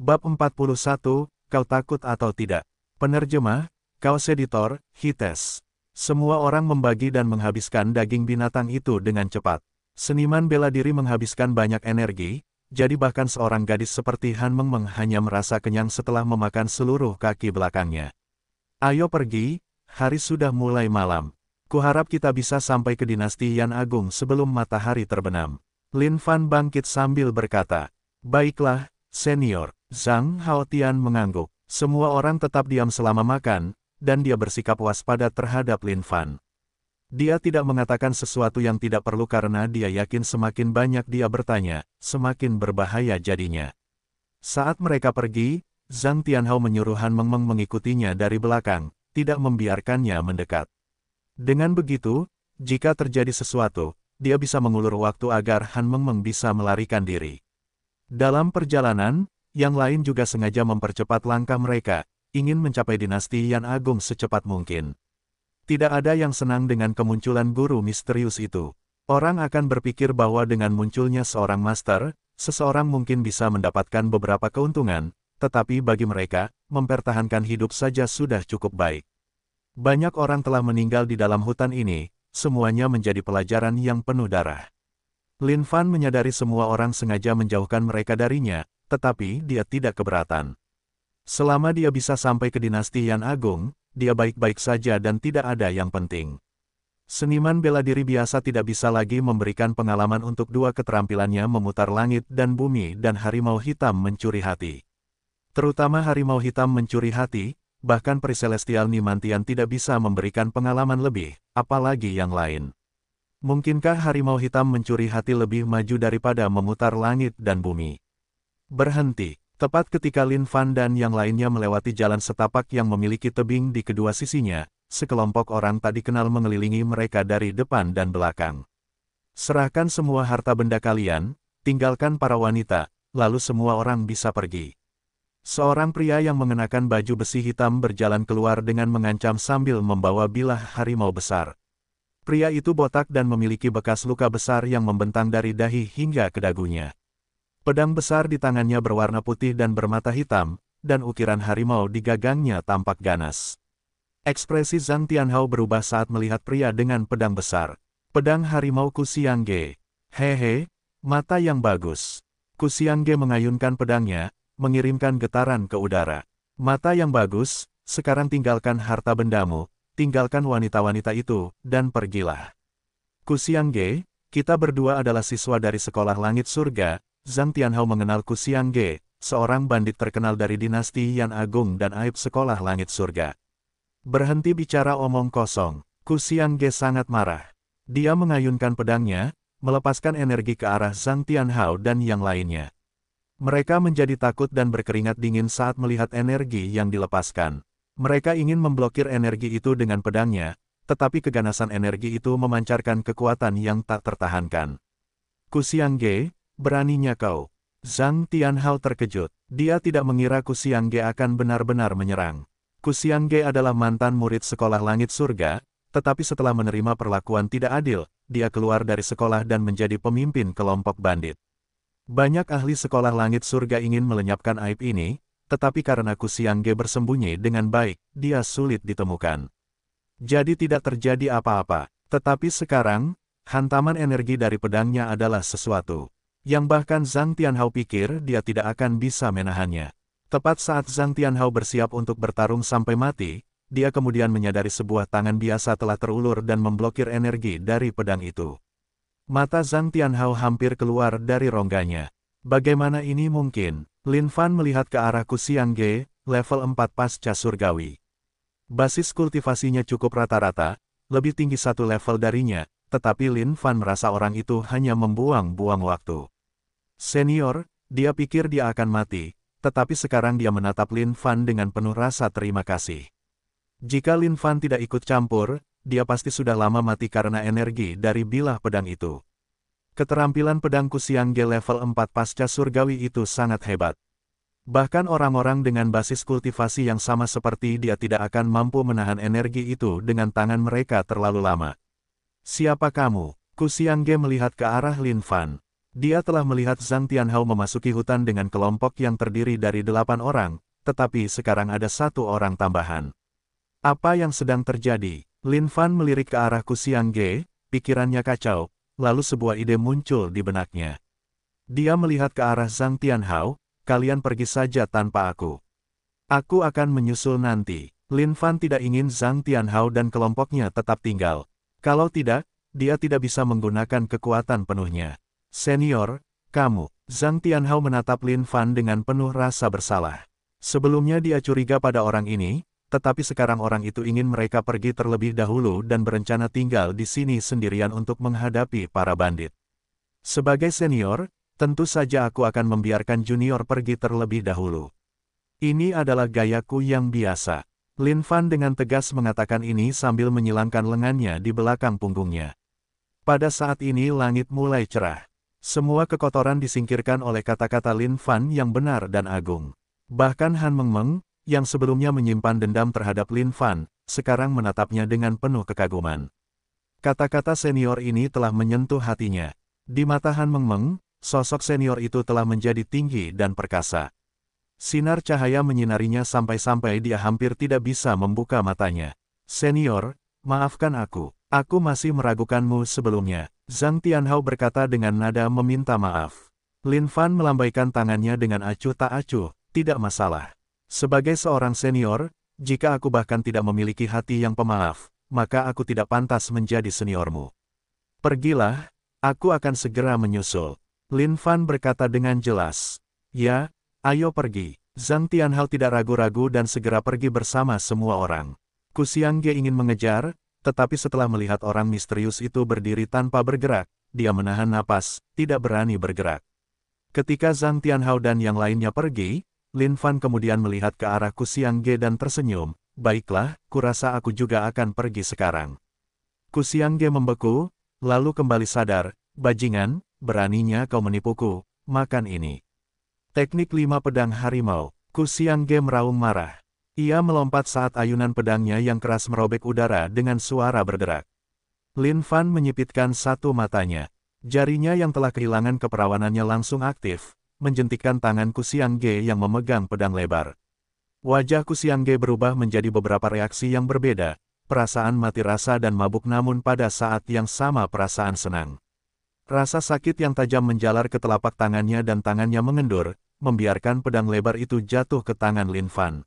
Bab 41, Kau takut atau tidak? Penerjemah, kau seditor, Hites. Semua orang membagi dan menghabiskan daging binatang itu dengan cepat. Seniman bela diri menghabiskan banyak energi, jadi bahkan seorang gadis seperti Han Meng Meng hanya merasa kenyang setelah memakan seluruh kaki belakangnya. Ayo pergi, hari sudah mulai malam. Kuharap kita bisa sampai ke dinasti Yan Agung sebelum matahari terbenam. Lin Fan bangkit sambil berkata, Baiklah, senior. Zhang Hao Tian mengangguk. Semua orang tetap diam selama makan, dan dia bersikap waspada terhadap Lin Fan. Dia tidak mengatakan sesuatu yang tidak perlu karena dia yakin semakin banyak dia bertanya, semakin berbahaya jadinya. Saat mereka pergi, Zhang Tianhao menyuruh Han Meng Meng mengikutinya dari belakang, tidak membiarkannya mendekat. Dengan begitu, jika terjadi sesuatu, dia bisa mengulur waktu agar Han Meng Meng bisa melarikan diri. Dalam perjalanan, yang lain juga sengaja mempercepat langkah mereka, ingin mencapai dinasti Yan Agung secepat mungkin. Tidak ada yang senang dengan kemunculan guru misterius itu. Orang akan berpikir bahwa dengan munculnya seorang master, seseorang mungkin bisa mendapatkan beberapa keuntungan, tetapi bagi mereka, mempertahankan hidup saja sudah cukup baik. Banyak orang telah meninggal di dalam hutan ini, semuanya menjadi pelajaran yang penuh darah. Lin Fan menyadari semua orang sengaja menjauhkan mereka darinya, tetapi dia tidak keberatan. Selama dia bisa sampai ke dinasti Yan Agung, dia baik-baik saja dan tidak ada yang penting. Seniman bela diri biasa tidak bisa lagi memberikan pengalaman untuk dua keterampilannya memutar langit dan bumi dan harimau hitam mencuri hati. Terutama harimau hitam mencuri hati, bahkan Priselestial Nimantian tidak bisa memberikan pengalaman lebih, apalagi yang lain. Mungkinkah harimau hitam mencuri hati lebih maju daripada memutar langit dan bumi? Berhenti. Tepat ketika Lin Fan dan yang lainnya melewati jalan setapak yang memiliki tebing di kedua sisinya, sekelompok orang tak dikenal mengelilingi mereka dari depan dan belakang. Serahkan semua harta benda kalian, tinggalkan para wanita, lalu semua orang bisa pergi. Seorang pria yang mengenakan baju besi hitam berjalan keluar dengan mengancam sambil membawa bilah harimau besar. Pria itu botak dan memiliki bekas luka besar yang membentang dari dahi hingga ke dagunya. Pedang besar di tangannya berwarna putih dan bermata hitam, dan ukiran harimau di gagangnya tampak ganas. Ekspresi Zhang Tianhao berubah saat melihat pria dengan pedang besar. Pedang harimau Kusiangge. Hehe, mata yang bagus. Kusiangge mengayunkan pedangnya, mengirimkan getaran ke udara. Mata yang bagus, sekarang tinggalkan harta bendamu, tinggalkan wanita-wanita itu, dan pergilah. Ku Kusiangge, kita berdua adalah siswa dari Sekolah Langit Surga, Zhang Tianhao mengenal Kusiangge, seorang bandit terkenal dari dinasti Yan Agung dan aib Sekolah Langit Surga. Berhenti bicara omong kosong, Ku Kusiangge sangat marah. Dia mengayunkan pedangnya, melepaskan energi ke arah Zhang Tianhao dan yang lainnya. Mereka menjadi takut dan berkeringat dingin saat melihat energi yang dilepaskan. Mereka ingin memblokir energi itu dengan pedangnya, tetapi keganasan energi itu memancarkan kekuatan yang tak tertahankan. Ku Ge, beraninya kau. Zhang Tianhao terkejut. Dia tidak mengira Ku Ge akan benar-benar menyerang. Ku Ge adalah mantan murid sekolah langit surga, tetapi setelah menerima perlakuan tidak adil, dia keluar dari sekolah dan menjadi pemimpin kelompok bandit. Banyak ahli sekolah langit surga ingin melenyapkan aib ini, tetapi karena Kusiangge bersembunyi dengan baik, dia sulit ditemukan. Jadi tidak terjadi apa-apa. Tetapi sekarang, hantaman energi dari pedangnya adalah sesuatu yang bahkan Zhang Tianhao pikir dia tidak akan bisa menahannya. Tepat saat Zhang Tianhao bersiap untuk bertarung sampai mati, dia kemudian menyadari sebuah tangan biasa telah terulur dan memblokir energi dari pedang itu. Mata Zhang Tianhao hampir keluar dari rongganya. Bagaimana ini mungkin? Lin Fan melihat ke arah Kusiang Ge, level 4 pasca surgawi. Basis kultivasinya cukup rata-rata, lebih tinggi satu level darinya, tetapi Lin Fan merasa orang itu hanya membuang-buang waktu. Senior, dia pikir dia akan mati, tetapi sekarang dia menatap Lin Fan dengan penuh rasa terima kasih. Jika Lin Fan tidak ikut campur, dia pasti sudah lama mati karena energi dari bilah pedang itu. Keterampilan pedangku Siangge level 4 pasca surgawi itu sangat hebat. Bahkan orang-orang dengan basis kultivasi yang sama seperti dia tidak akan mampu menahan energi itu dengan tangan mereka terlalu lama. Siapa kamu? Ge melihat ke arah Lin Fan. Dia telah melihat Zhang Tianhao memasuki hutan dengan kelompok yang terdiri dari delapan orang, tetapi sekarang ada satu orang tambahan. Apa yang sedang terjadi? Lin Fan melirik ke arah Ge, pikirannya kacau, lalu sebuah ide muncul di benaknya. Dia melihat ke arah Zhang Tianhao, kalian pergi saja tanpa aku. Aku akan menyusul nanti. Lin Fan tidak ingin Zhang Tianhao dan kelompoknya tetap tinggal. Kalau tidak, dia tidak bisa menggunakan kekuatan penuhnya. Senior, kamu, Zhang Tianhao menatap Lin Fan dengan penuh rasa bersalah. Sebelumnya dia curiga pada orang ini, tetapi sekarang orang itu ingin mereka pergi terlebih dahulu dan berencana tinggal di sini sendirian untuk menghadapi para bandit. Sebagai senior, tentu saja aku akan membiarkan junior pergi terlebih dahulu. Ini adalah gayaku yang biasa. Lin Fan dengan tegas mengatakan ini sambil menyilangkan lengannya di belakang punggungnya. Pada saat ini langit mulai cerah. Semua kekotoran disingkirkan oleh kata-kata Lin Fan yang benar dan agung. Bahkan Han Mengmeng, yang sebelumnya menyimpan dendam terhadap Lin Fan, sekarang menatapnya dengan penuh kekaguman. Kata-kata senior ini telah menyentuh hatinya. Di mata Han Meng Meng, sosok senior itu telah menjadi tinggi dan perkasa. Sinar cahaya menyinarinya sampai-sampai dia hampir tidak bisa membuka matanya. Senior, maafkan aku. Aku masih meragukanmu sebelumnya. Zhang Tianhao berkata dengan nada meminta maaf. Lin Fan melambaikan tangannya dengan acuh tak acuh, tidak masalah. Sebagai seorang senior, jika aku bahkan tidak memiliki hati yang pemaaf, maka aku tidak pantas menjadi seniormu. Pergilah, aku akan segera menyusul. Lin Fan berkata dengan jelas. Ya, ayo pergi. Zhang Tianhao tidak ragu-ragu dan segera pergi bersama semua orang. Kusiang Ge ingin mengejar, tetapi setelah melihat orang misterius itu berdiri tanpa bergerak, dia menahan napas, tidak berani bergerak. Ketika Zhang Tianhao dan yang lainnya pergi, Lin Fan kemudian melihat ke arah Kusiang Ge dan tersenyum, baiklah, kurasa aku juga akan pergi sekarang. Kusiang Ge membeku, lalu kembali sadar, bajingan, beraninya kau menipuku, makan ini. Teknik lima pedang harimau, Kusiang Ge meraung marah. Ia melompat saat ayunan pedangnya yang keras merobek udara dengan suara berderak. Lin Fan menyipitkan satu matanya. Jarinya yang telah kehilangan keperawanannya langsung aktif, menjentikan tangan Siang Ge yang memegang pedang lebar. Wajah Siang Ge berubah menjadi beberapa reaksi yang berbeda, perasaan mati rasa dan mabuk namun pada saat yang sama perasaan senang. Rasa sakit yang tajam menjalar ke telapak tangannya dan tangannya mengendur, membiarkan pedang lebar itu jatuh ke tangan Lin Fan.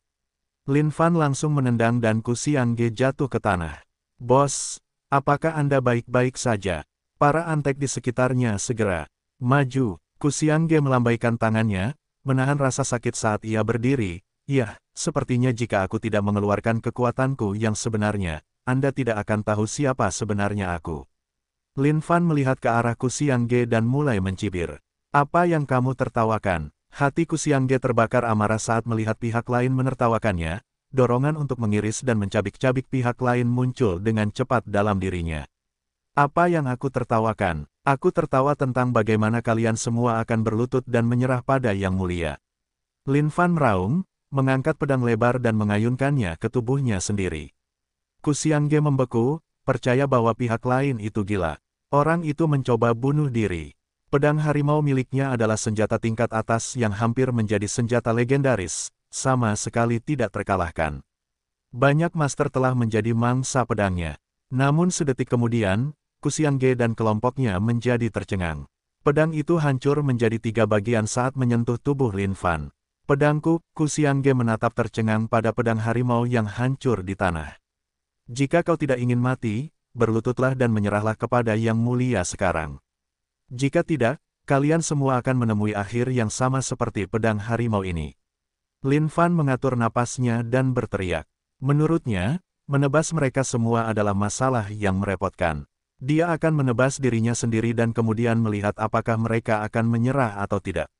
Lin Fan langsung menendang dan Siang Ge jatuh ke tanah. Bos, apakah Anda baik-baik saja? Para antek di sekitarnya segera maju Kusiangge melambaikan tangannya, menahan rasa sakit saat ia berdiri. Ya, sepertinya jika aku tidak mengeluarkan kekuatanku yang sebenarnya, Anda tidak akan tahu siapa sebenarnya aku. Lin Fan melihat ke arah Kusiangge dan mulai mencibir. Apa yang kamu tertawakan? Hati Kusiangge terbakar amarah saat melihat pihak lain menertawakannya, dorongan untuk mengiris dan mencabik-cabik pihak lain muncul dengan cepat dalam dirinya. Apa yang aku tertawakan? Aku tertawa tentang bagaimana kalian semua akan berlutut dan menyerah pada Yang Mulia. Lin Fan meraung, mengangkat pedang lebar dan mengayunkannya ke tubuhnya sendiri. Kusiangge membeku, percaya bahwa pihak lain itu gila. Orang itu mencoba bunuh diri. Pedang harimau miliknya adalah senjata tingkat atas yang hampir menjadi senjata legendaris, sama sekali tidak terkalahkan. Banyak master telah menjadi mangsa pedangnya. Namun sedetik kemudian, Kusiangge dan kelompoknya menjadi tercengang. Pedang itu hancur menjadi tiga bagian saat menyentuh tubuh Lin Fan. Pedangku, Kusiangge menatap tercengang pada pedang harimau yang hancur di tanah. Jika kau tidak ingin mati, berlututlah dan menyerahlah kepada Yang Mulia sekarang. Jika tidak, kalian semua akan menemui akhir yang sama seperti pedang harimau ini. Lin Fan mengatur napasnya dan berteriak. Menurutnya, menebas mereka semua adalah masalah yang merepotkan. Dia akan menebas dirinya sendiri dan kemudian melihat apakah mereka akan menyerah atau tidak.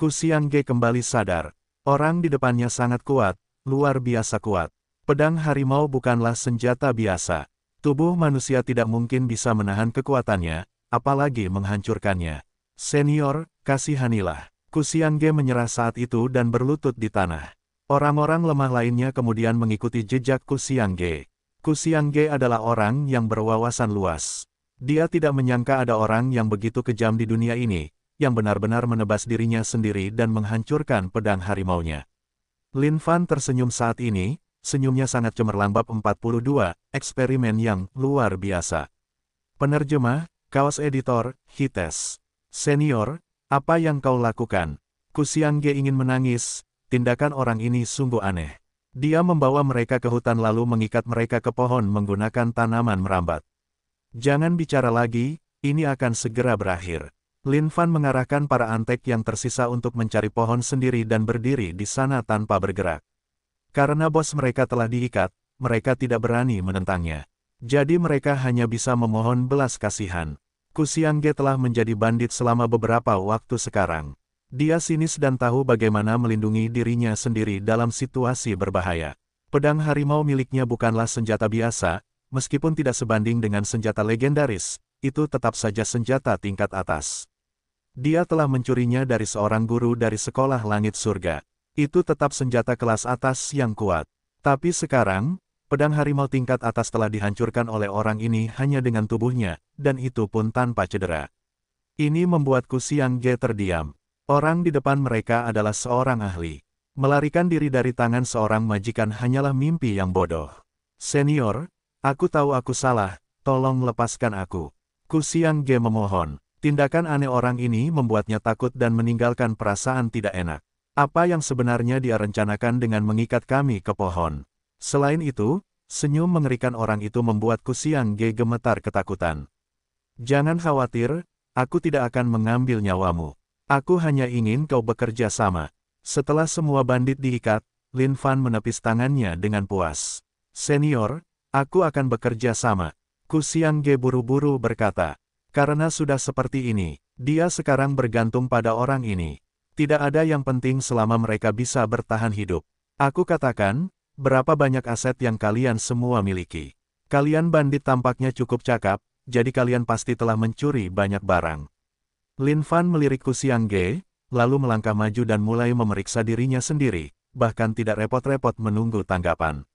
Kusian Ge kembali sadar. Orang di depannya sangat kuat, luar biasa kuat. Pedang harimau bukanlah senjata biasa. Tubuh manusia tidak mungkin bisa menahan kekuatannya, apalagi menghancurkannya. Senior, kasihanilah. Kusian Ge menyerah saat itu dan berlutut di tanah. Orang-orang lemah lainnya kemudian mengikuti jejak Kusian Ge. Kusiangge adalah orang yang berwawasan luas. Dia tidak menyangka ada orang yang begitu kejam di dunia ini, yang benar-benar menebas dirinya sendiri dan menghancurkan pedang harimaunya. Lin Fan tersenyum saat ini, senyumnya sangat cemerlang bab 42, eksperimen yang luar biasa. Penerjemah, kawas editor, Hites. Senior, apa yang kau lakukan? Kusiangge ingin menangis, tindakan orang ini sungguh aneh. Dia membawa mereka ke hutan lalu mengikat mereka ke pohon menggunakan tanaman merambat. Jangan bicara lagi, ini akan segera berakhir. Lin Fan mengarahkan para antek yang tersisa untuk mencari pohon sendiri dan berdiri di sana tanpa bergerak. Karena bos mereka telah diikat, mereka tidak berani menentangnya. Jadi mereka hanya bisa memohon belas kasihan. Kusiangge telah menjadi bandit selama beberapa waktu sekarang. Dia sinis dan tahu bagaimana melindungi dirinya sendiri dalam situasi berbahaya. Pedang harimau miliknya bukanlah senjata biasa, meskipun tidak sebanding dengan senjata legendaris, itu tetap saja senjata tingkat atas. Dia telah mencurinya dari seorang guru dari sekolah langit surga. Itu tetap senjata kelas atas yang kuat. Tapi sekarang, pedang harimau tingkat atas telah dihancurkan oleh orang ini hanya dengan tubuhnya, dan itu pun tanpa cedera. Ini membuatku siang G terdiam. Orang di depan mereka adalah seorang ahli. Melarikan diri dari tangan seorang majikan hanyalah mimpi yang bodoh. Senior, aku tahu aku salah, tolong lepaskan aku. Kusiang Ge memohon. Tindakan aneh orang ini membuatnya takut dan meninggalkan perasaan tidak enak. Apa yang sebenarnya dia rencanakan dengan mengikat kami ke pohon. Selain itu, senyum mengerikan orang itu membuat Kusiang Ge gemetar ketakutan. Jangan khawatir, aku tidak akan mengambil nyawamu. Aku hanya ingin kau bekerja sama. Setelah semua bandit diikat, Lin Fan menepis tangannya dengan puas. Senior, aku akan bekerja sama. Kusiang Ge buru-buru berkata. Karena sudah seperti ini, dia sekarang bergantung pada orang ini. Tidak ada yang penting selama mereka bisa bertahan hidup. Aku katakan, berapa banyak aset yang kalian semua miliki. Kalian bandit tampaknya cukup cakap, jadi kalian pasti telah mencuri banyak barang. Lin Fan melirikku Siang Ge, lalu melangkah maju dan mulai memeriksa dirinya sendiri, bahkan tidak repot-repot menunggu tanggapan.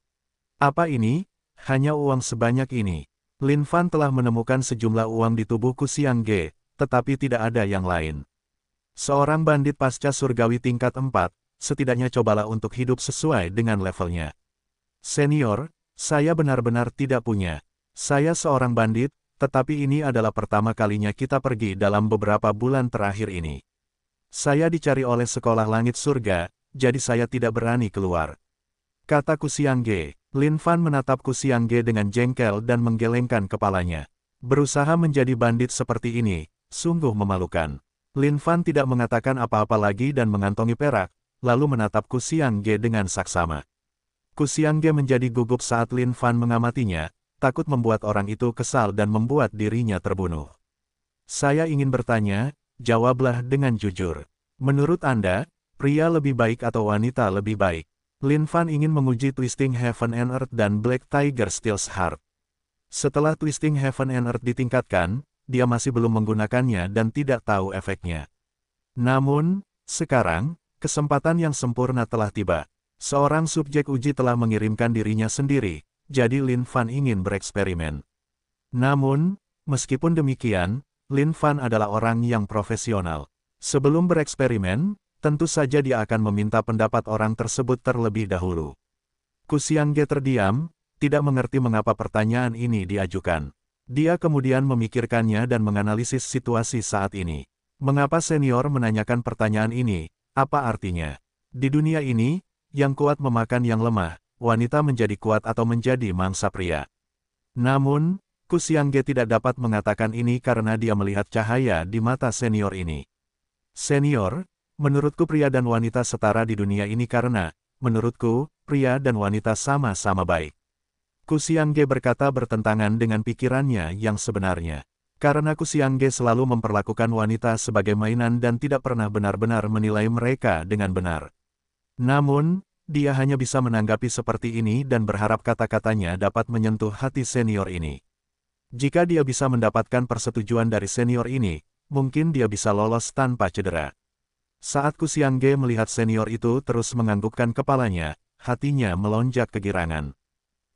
Apa ini? Hanya uang sebanyak ini. Lin Fan telah menemukan sejumlah uang di tubuh Kusiang Ge, tetapi tidak ada yang lain. Seorang bandit pasca surgawi tingkat 4, setidaknya cobalah untuk hidup sesuai dengan levelnya. Senior, saya benar-benar tidak punya. Saya seorang bandit, tetapi ini adalah pertama kalinya kita pergi dalam beberapa bulan terakhir ini. Saya dicari oleh sekolah langit surga, jadi saya tidak berani keluar. Kata Kusiangge, Lin Fan menatap Kusiangge dengan jengkel dan menggelengkan kepalanya. Berusaha menjadi bandit seperti ini, sungguh memalukan. Lin Fan tidak mengatakan apa-apa lagi dan mengantongi perak, lalu menatap Kusiangge dengan saksama. Kusiangge menjadi gugup saat Lin Fan mengamatinya, takut membuat orang itu kesal dan membuat dirinya terbunuh. Saya ingin bertanya, jawablah dengan jujur. Menurut Anda, pria lebih baik atau wanita lebih baik? Lin Fan ingin menguji twisting Heaven and Earth dan Black Tiger Steals Heart. Setelah twisting Heaven and Earth ditingkatkan, dia masih belum menggunakannya dan tidak tahu efeknya. Namun, sekarang, kesempatan yang sempurna telah tiba. Seorang subjek uji telah mengirimkan dirinya sendiri, jadi Lin Fan ingin bereksperimen. Namun, meskipun demikian, Lin Fan adalah orang yang profesional. Sebelum bereksperimen, tentu saja dia akan meminta pendapat orang tersebut terlebih dahulu. Kusiangge Ge terdiam, tidak mengerti mengapa pertanyaan ini diajukan. Dia kemudian memikirkannya dan menganalisis situasi saat ini. Mengapa senior menanyakan pertanyaan ini? Apa artinya? Di dunia ini, yang kuat memakan yang lemah, wanita menjadi kuat atau menjadi mangsa pria. Namun, Kusiangge tidak dapat mengatakan ini karena dia melihat cahaya di mata senior ini. Senior, menurutku pria dan wanita setara di dunia ini karena, menurutku, pria dan wanita sama-sama baik. Kusiangge berkata bertentangan dengan pikirannya yang sebenarnya. Karena Kusiangge selalu memperlakukan wanita sebagai mainan dan tidak pernah benar-benar menilai mereka dengan benar. Namun, dia hanya bisa menanggapi seperti ini dan berharap kata-katanya dapat menyentuh hati senior ini. Jika dia bisa mendapatkan persetujuan dari senior ini, mungkin dia bisa lolos tanpa cedera. Saat Kusiang Ge melihat senior itu terus menganggukkan kepalanya, hatinya melonjak kegirangan.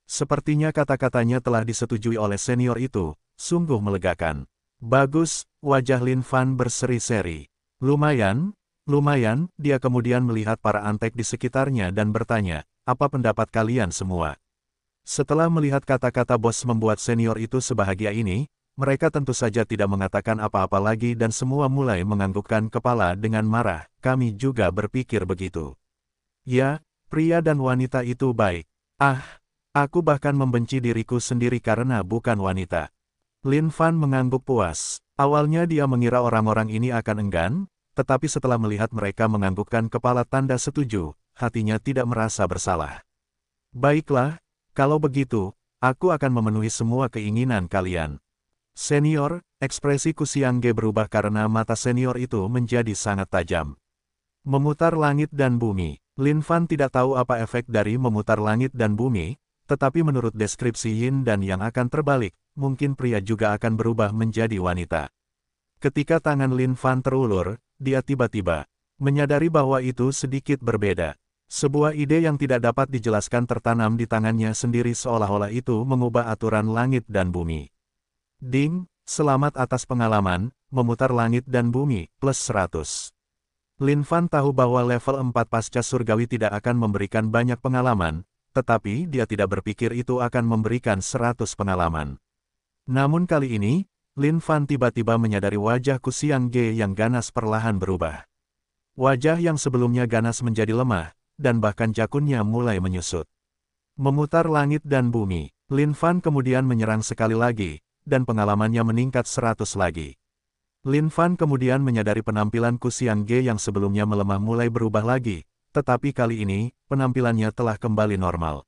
Sepertinya kata-katanya telah disetujui oleh senior itu, sungguh melegakan. Bagus, wajah Lin Fan berseri-seri. Lumayan, Lumayan, dia kemudian melihat para antek di sekitarnya dan bertanya, apa pendapat kalian semua? Setelah melihat kata-kata bos membuat senior itu sebahagia ini, mereka tentu saja tidak mengatakan apa-apa lagi dan semua mulai menganggukkan kepala dengan marah, kami juga berpikir begitu. Ya, pria dan wanita itu baik. Ah, aku bahkan membenci diriku sendiri karena bukan wanita. Lin Fan mengangguk puas. Awalnya dia mengira orang-orang ini akan enggan, tetapi setelah melihat mereka menganggukkan kepala tanda setuju, hatinya tidak merasa bersalah. Baiklah, kalau begitu, aku akan memenuhi semua keinginan kalian. Senior, ekspresi Kusiangge berubah karena mata senior itu menjadi sangat tajam. Memutar langit dan bumi, Lin Fan tidak tahu apa efek dari memutar langit dan bumi, tetapi menurut deskripsi Yin dan Yang akan terbalik, mungkin pria juga akan berubah menjadi wanita. Ketika tangan Lin Fan terulur, dia tiba-tiba menyadari bahwa itu sedikit berbeda. Sebuah ide yang tidak dapat dijelaskan tertanam di tangannya sendiri seolah-olah itu mengubah aturan langit dan bumi. Ding, selamat atas pengalaman, memutar langit dan bumi, plus 100. Lin Fan tahu bahwa level 4 pasca surgawi tidak akan memberikan banyak pengalaman, tetapi dia tidak berpikir itu akan memberikan 100 pengalaman. Namun kali ini, Lin Fan tiba-tiba menyadari wajah Kusian Ge yang ganas perlahan berubah. Wajah yang sebelumnya ganas menjadi lemah, dan bahkan jakunnya mulai menyusut. Memutar langit dan bumi, Lin Fan kemudian menyerang sekali lagi, dan pengalamannya meningkat seratus lagi. Lin Fan kemudian menyadari penampilan Kusian Ge yang sebelumnya melemah mulai berubah lagi, tetapi kali ini, penampilannya telah kembali normal.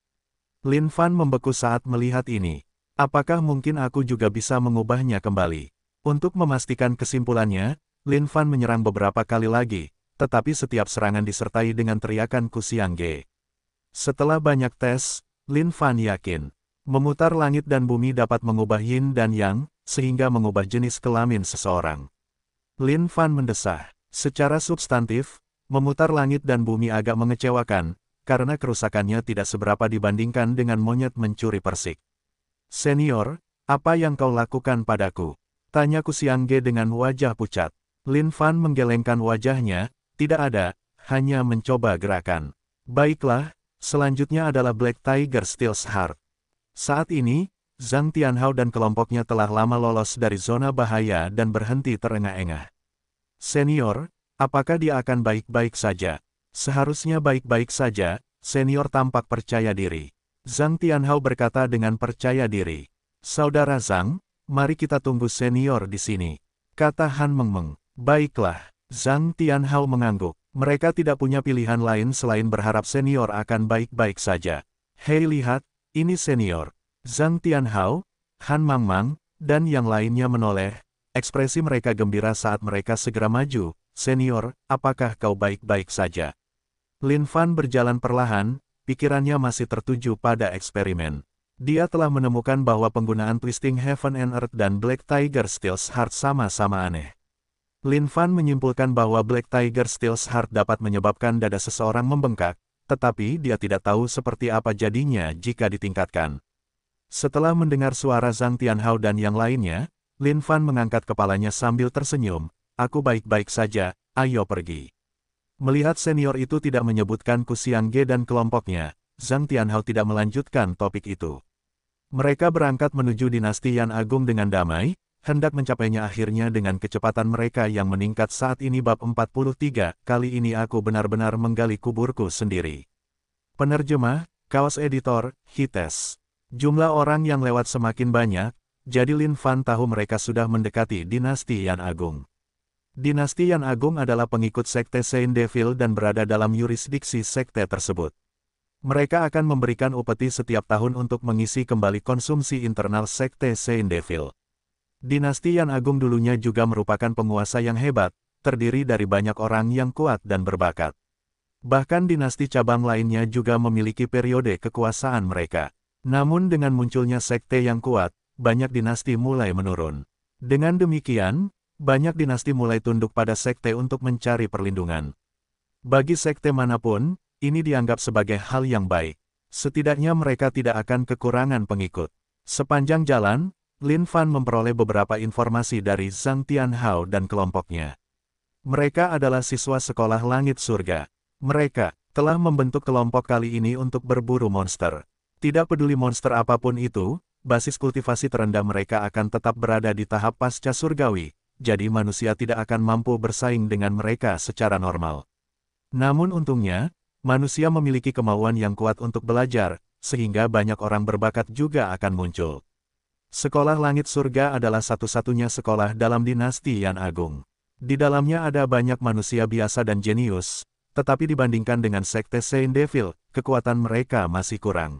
Lin Fan membeku saat melihat ini, Apakah mungkin aku juga bisa mengubahnya kembali? Untuk memastikan kesimpulannya, Lin Fan menyerang beberapa kali lagi, tetapi setiap serangan disertai dengan teriakan Siang Ge. Setelah banyak tes, Lin Fan yakin, memutar langit dan bumi dapat mengubah yin dan yang, sehingga mengubah jenis kelamin seseorang. Lin Fan mendesah, secara substantif, memutar langit dan bumi agak mengecewakan, karena kerusakannya tidak seberapa dibandingkan dengan monyet mencuri persik. Senior, apa yang kau lakukan padaku? Tanya siangge dengan wajah pucat. Lin Fan menggelengkan wajahnya, tidak ada, hanya mencoba gerakan. Baiklah, selanjutnya adalah Black Tiger Steel's Heart. Saat ini, Zhang Tianhao dan kelompoknya telah lama lolos dari zona bahaya dan berhenti terengah-engah. Senior, apakah dia akan baik-baik saja? Seharusnya baik-baik saja, senior tampak percaya diri. Zhang Tianhao berkata dengan percaya diri. Saudara Zhang, mari kita tunggu senior di sini. Kata Han Mengmeng. Baiklah, Zhang Tianhao mengangguk. Mereka tidak punya pilihan lain selain berharap senior akan baik-baik saja. Hei lihat, ini senior. Zhang Tianhao, Han Mangmang, dan yang lainnya menoleh. Ekspresi mereka gembira saat mereka segera maju. Senior, apakah kau baik-baik saja? Lin Fan berjalan perlahan, pikirannya masih tertuju pada eksperimen. Dia telah menemukan bahwa penggunaan twisting Heaven and Earth dan Black Tiger Steel's Heart sama-sama aneh. Lin Fan menyimpulkan bahwa Black Tiger Steel's Heart dapat menyebabkan dada seseorang membengkak, tetapi dia tidak tahu seperti apa jadinya jika ditingkatkan. Setelah mendengar suara Zhang Tianhao dan yang lainnya, Lin Fan mengangkat kepalanya sambil tersenyum, aku baik-baik saja, ayo pergi. Melihat senior itu tidak menyebutkan Kusiangge Ge dan kelompoknya, Zhang Tianhao tidak melanjutkan topik itu. Mereka berangkat menuju dinasti Yan Agung dengan damai, hendak mencapainya akhirnya dengan kecepatan mereka yang meningkat saat ini bab 43, kali ini aku benar-benar menggali kuburku sendiri. Penerjemah, kaos editor, Hites. Jumlah orang yang lewat semakin banyak, jadi Lin Fan tahu mereka sudah mendekati dinasti Yan Agung. Dinasti Yan agung adalah pengikut sekte Saint Devil dan berada dalam yurisdiksi sekte tersebut. Mereka akan memberikan upeti setiap tahun untuk mengisi kembali konsumsi internal sekte Saint Devil. Dinasti Yan agung dulunya juga merupakan penguasa yang hebat, terdiri dari banyak orang yang kuat dan berbakat. Bahkan dinasti cabang lainnya juga memiliki periode kekuasaan mereka. Namun dengan munculnya sekte yang kuat, banyak dinasti mulai menurun. Dengan demikian, banyak dinasti mulai tunduk pada sekte untuk mencari perlindungan. Bagi sekte manapun, ini dianggap sebagai hal yang baik. Setidaknya mereka tidak akan kekurangan pengikut. Sepanjang jalan, Lin Fan memperoleh beberapa informasi dari Zhang Tianhao dan kelompoknya. Mereka adalah siswa sekolah langit surga. Mereka telah membentuk kelompok kali ini untuk berburu monster. Tidak peduli monster apapun itu, basis kultivasi terendah mereka akan tetap berada di tahap pasca surgawi, jadi manusia tidak akan mampu bersaing dengan mereka secara normal. Namun untungnya, manusia memiliki kemauan yang kuat untuk belajar, sehingga banyak orang berbakat juga akan muncul. Sekolah Langit Surga adalah satu-satunya sekolah dalam dinasti Yan agung. Di dalamnya ada banyak manusia biasa dan jenius, tetapi dibandingkan dengan sekte Saint Devil, kekuatan mereka masih kurang.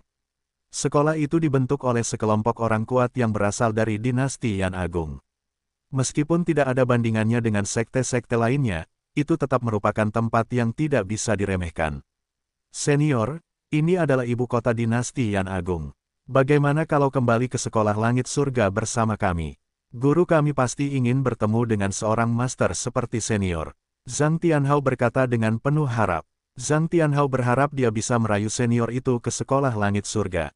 Sekolah itu dibentuk oleh sekelompok orang kuat yang berasal dari dinasti Yan agung. Meskipun tidak ada bandingannya dengan sekte-sekte lainnya, itu tetap merupakan tempat yang tidak bisa diremehkan. Senior, ini adalah ibu kota dinasti Yan agung. Bagaimana kalau kembali ke sekolah langit surga bersama kami? Guru kami pasti ingin bertemu dengan seorang master seperti senior. Zhang Tianhao berkata dengan penuh harap. Zhang Tianhao berharap dia bisa merayu senior itu ke sekolah langit surga.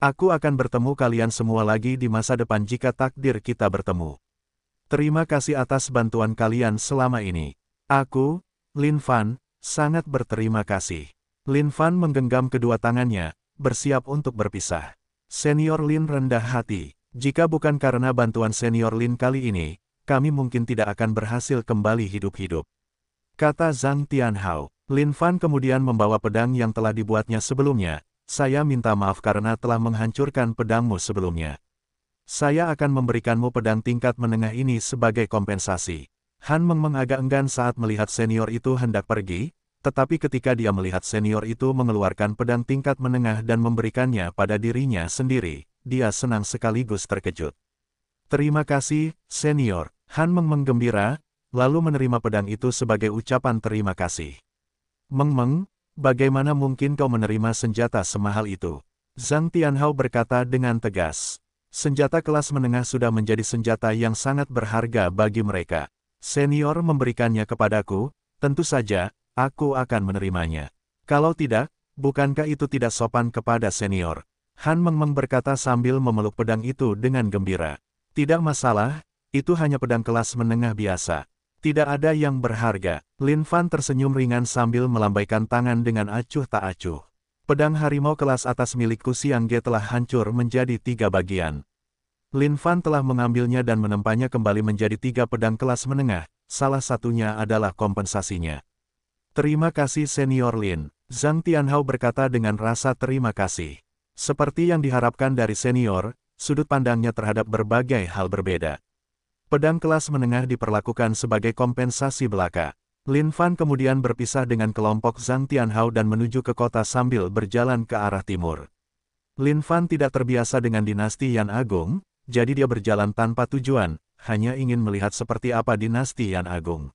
Aku akan bertemu kalian semua lagi di masa depan jika takdir kita bertemu. Terima kasih atas bantuan kalian selama ini. Aku, Lin Fan, sangat berterima kasih. Lin Fan menggenggam kedua tangannya, bersiap untuk berpisah. Senior Lin rendah hati. Jika bukan karena bantuan Senior Lin kali ini, kami mungkin tidak akan berhasil kembali hidup-hidup. Kata Zhang Tianhao. Lin Fan kemudian membawa pedang yang telah dibuatnya sebelumnya. Saya minta maaf karena telah menghancurkan pedangmu sebelumnya. Saya akan memberikanmu pedang tingkat menengah ini sebagai kompensasi. Han Meng mengagak enggan saat melihat senior itu hendak pergi, tetapi ketika dia melihat senior itu mengeluarkan pedang tingkat menengah dan memberikannya pada dirinya sendiri, dia senang sekaligus terkejut. Terima kasih, senior. Han Meng menggembira, lalu menerima pedang itu sebagai ucapan terima kasih. Meng Meng, bagaimana mungkin kau menerima senjata semahal itu? Zhang Tianhao berkata dengan tegas. Senjata kelas menengah sudah menjadi senjata yang sangat berharga bagi mereka. Senior memberikannya kepadaku, tentu saja, aku akan menerimanya. Kalau tidak, bukankah itu tidak sopan kepada senior? Han Meng berkata sambil memeluk pedang itu dengan gembira. Tidak masalah, itu hanya pedang kelas menengah biasa. Tidak ada yang berharga. Lin Fan tersenyum ringan sambil melambaikan tangan dengan acuh tak acuh. Pedang harimau kelas atas milik Kusiang Ge telah hancur menjadi tiga bagian. Lin Fan telah mengambilnya dan menempanya kembali menjadi tiga pedang kelas menengah, salah satunya adalah kompensasinya. Terima kasih senior Lin, Zhang Tianhao berkata dengan rasa terima kasih. Seperti yang diharapkan dari senior, sudut pandangnya terhadap berbagai hal berbeda. Pedang kelas menengah diperlakukan sebagai kompensasi belaka. Lin Fan kemudian berpisah dengan kelompok Zhang Tianhao dan menuju ke kota sambil berjalan ke arah timur. Lin Fan tidak terbiasa dengan dinasti Yan Agung, jadi dia berjalan tanpa tujuan, hanya ingin melihat seperti apa dinasti Yan Agung.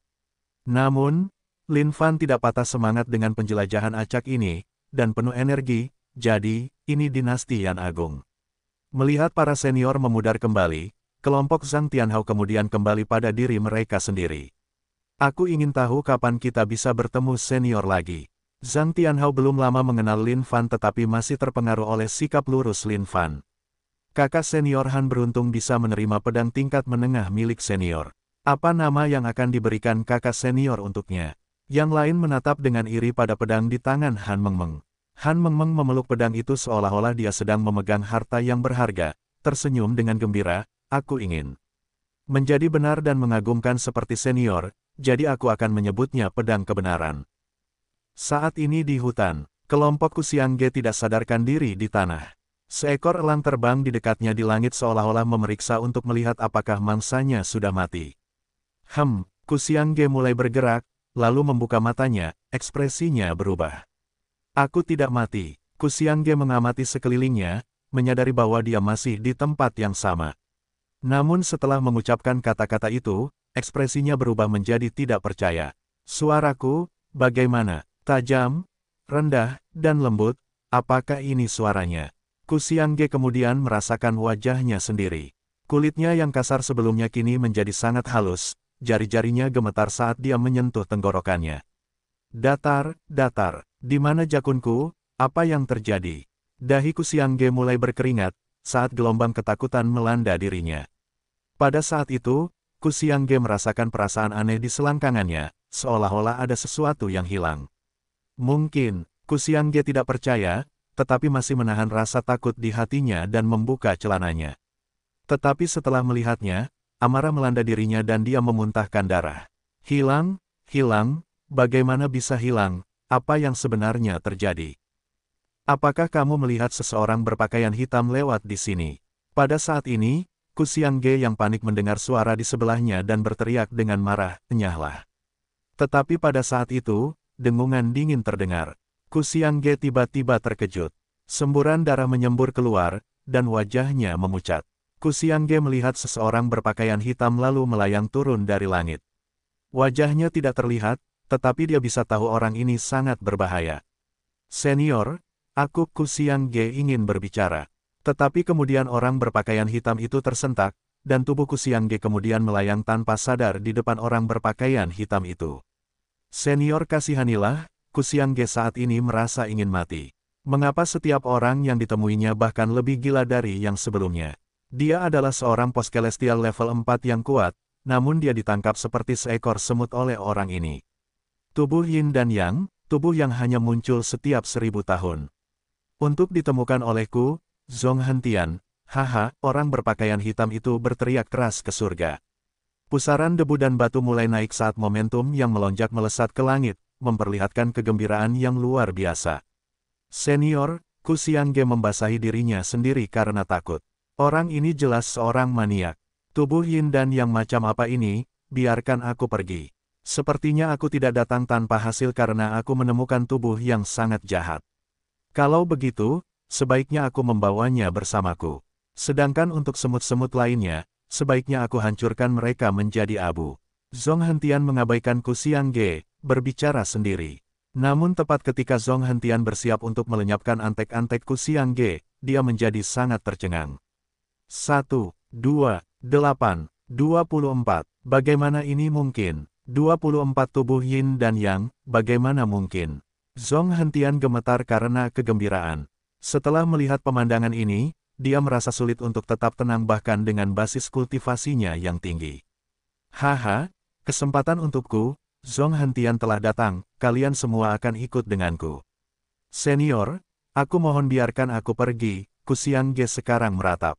Namun, Lin Fan tidak patah semangat dengan penjelajahan acak ini, dan penuh energi, jadi, ini dinasti Yan Agung. Melihat para senior memudar kembali, kelompok Zhang Tianhao kemudian kembali pada diri mereka sendiri. Aku ingin tahu kapan kita bisa bertemu senior lagi. Zhang Tianhao belum lama mengenal Lin Fan tetapi masih terpengaruh oleh sikap lurus Lin Fan. Kakak senior Han beruntung bisa menerima pedang tingkat menengah milik senior. Apa nama yang akan diberikan kakak senior untuknya? Yang lain menatap dengan iri pada pedang di tangan Han Mengmeng. Han Mengmeng memeluk pedang itu seolah-olah dia sedang memegang harta yang berharga, tersenyum dengan gembira, aku ingin menjadi benar dan mengagumkan seperti senior, jadi aku akan menyebutnya pedang kebenaran. Saat ini di hutan, kelompok Kusiangge tidak sadarkan diri di tanah. Seekor elang terbang di dekatnya di langit seolah-olah memeriksa untuk melihat apakah mangsanya sudah mati. Hem, Kusiangge mulai bergerak, lalu membuka matanya, ekspresinya berubah. Aku tidak mati, Kusiangge mengamati sekelilingnya, menyadari bahwa dia masih di tempat yang sama. Namun setelah mengucapkan kata-kata itu, ekspresinya berubah menjadi tidak percaya. Suaraku, bagaimana? Tajam, rendah, dan lembut, apakah ini suaranya? Kusiangge kemudian merasakan wajahnya sendiri. Kulitnya yang kasar sebelumnya kini menjadi sangat halus, jari-jarinya gemetar saat dia menyentuh tenggorokannya. Datar, datar, di mana jakunku, apa yang terjadi? Dahi Kusiangge mulai berkeringat, saat gelombang ketakutan melanda dirinya. Pada saat itu, Kusiangge merasakan perasaan aneh di selangkangannya, seolah-olah ada sesuatu yang hilang. Mungkin, Kusiangge tidak percaya, tetapi masih menahan rasa takut di hatinya dan membuka celananya. Tetapi setelah melihatnya, amarah melanda dirinya dan dia memuntahkan darah. Hilang, hilang, bagaimana bisa hilang, apa yang sebenarnya terjadi? Apakah kamu melihat seseorang berpakaian hitam lewat di sini? Pada saat ini, Kusiangge yang panik mendengar suara di sebelahnya dan berteriak dengan marah, nyahlah. Tetapi pada saat itu, dengungan dingin terdengar. Kusiangge tiba-tiba terkejut. Semburan darah menyembur keluar, dan wajahnya memucat. Kusiangge melihat seseorang berpakaian hitam lalu melayang turun dari langit. Wajahnya tidak terlihat, tetapi dia bisa tahu orang ini sangat berbahaya. Senior, aku Kusiangge ingin berbicara. Tetapi kemudian orang berpakaian hitam itu tersentak, dan tubuh Ge kemudian melayang tanpa sadar di depan orang berpakaian hitam itu. Senior kasihanilah, Ge saat ini merasa ingin mati. Mengapa setiap orang yang ditemuinya bahkan lebih gila dari yang sebelumnya? Dia adalah seorang poskelestial level 4 yang kuat, namun dia ditangkap seperti seekor semut oleh orang ini. Tubuh Yin dan Yang, tubuh yang hanya muncul setiap seribu tahun. Untuk ditemukan olehku, Zong Hentian, haha, orang berpakaian hitam itu berteriak keras ke surga. Pusaran debu dan batu mulai naik saat momentum yang melonjak melesat ke langit, memperlihatkan kegembiraan yang luar biasa. Senior, Kusiangge membasahi dirinya sendiri karena takut. Orang ini jelas seorang maniak. Tubuh Yin dan yang macam apa ini, biarkan aku pergi. Sepertinya aku tidak datang tanpa hasil karena aku menemukan tubuh yang sangat jahat. Kalau begitu, sebaiknya aku membawanya bersamaku. Sedangkan untuk semut-semut lainnya, sebaiknya aku hancurkan mereka menjadi abu. Zong Hentian mengabaikan Kusiang Ge, berbicara sendiri. Namun tepat ketika Zong Hentian bersiap untuk melenyapkan antek-antek Kusiang Ge, dia menjadi sangat tercengang. 1, 2, 8, 24. Bagaimana ini mungkin? 24 tubuh Yin dan Yang, bagaimana mungkin? Zong Hentian gemetar karena kegembiraan. Setelah melihat pemandangan ini, dia merasa sulit untuk tetap tenang bahkan dengan basis kultivasinya yang tinggi. Haha, kesempatan untukku, Zong Hentian telah datang, kalian semua akan ikut denganku. Senior, aku mohon biarkan aku pergi, Kusiang Ge sekarang meratap.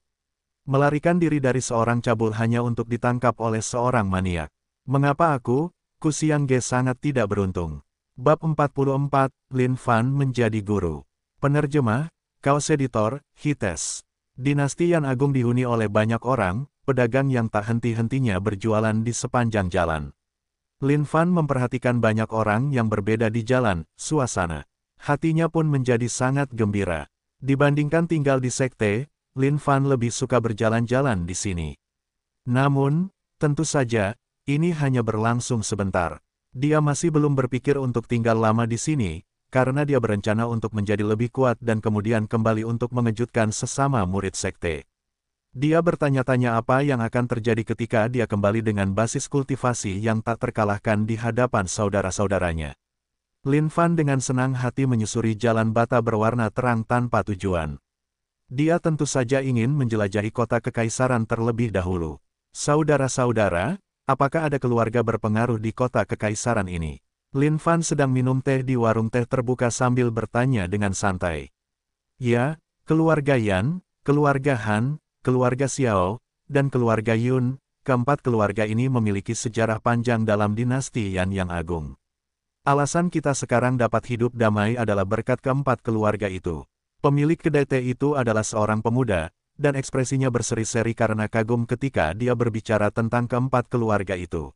Melarikan diri dari seorang cabul hanya untuk ditangkap oleh seorang maniak. Mengapa aku, Kusiang Ge sangat tidak beruntung. Bab 44, Lin Fan menjadi guru. Penerjemah, Kaos editor, Hites. Dinasti yang agung dihuni oleh banyak orang, pedagang yang tak henti-hentinya berjualan di sepanjang jalan. Lin Fan memperhatikan banyak orang yang berbeda di jalan, suasana. Hatinya pun menjadi sangat gembira. Dibandingkan tinggal di sekte, Lin Fan lebih suka berjalan-jalan di sini. Namun, tentu saja, ini hanya berlangsung sebentar. Dia masih belum berpikir untuk tinggal lama di sini, karena dia berencana untuk menjadi lebih kuat dan kemudian kembali untuk mengejutkan sesama murid sekte. Dia bertanya-tanya apa yang akan terjadi ketika dia kembali dengan basis kultivasi yang tak terkalahkan di hadapan saudara-saudaranya. Lin Fan dengan senang hati menyusuri jalan bata berwarna terang tanpa tujuan. Dia tentu saja ingin menjelajahi kota kekaisaran terlebih dahulu. Saudara-saudara, apakah ada keluarga berpengaruh di kota kekaisaran ini? Lin Fan sedang minum teh di warung teh terbuka sambil bertanya dengan santai. Ya, keluarga Yan, keluarga Han, keluarga Xiao, dan keluarga Yun, keempat keluarga ini memiliki sejarah panjang dalam dinasti Yan yang agung. Alasan kita sekarang dapat hidup damai adalah berkat keempat keluarga itu. Pemilik kedai teh itu adalah seorang pemuda, dan ekspresinya berseri-seri karena kagum ketika dia berbicara tentang keempat keluarga itu.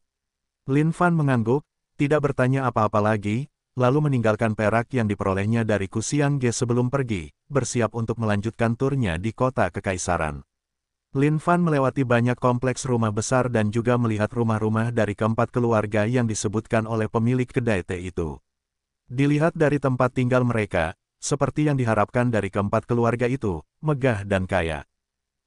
Lin Fan mengangguk, tidak bertanya apa-apa lagi, lalu meninggalkan perak yang diperolehnya dari Kusiang Ge sebelum pergi, bersiap untuk melanjutkan turnya di kota Kekaisaran. Lin Fan melewati banyak kompleks rumah besar dan juga melihat rumah-rumah dari keempat keluarga yang disebutkan oleh pemilik kedai teh itu. Dilihat dari tempat tinggal mereka, seperti yang diharapkan dari keempat keluarga itu, megah dan kaya.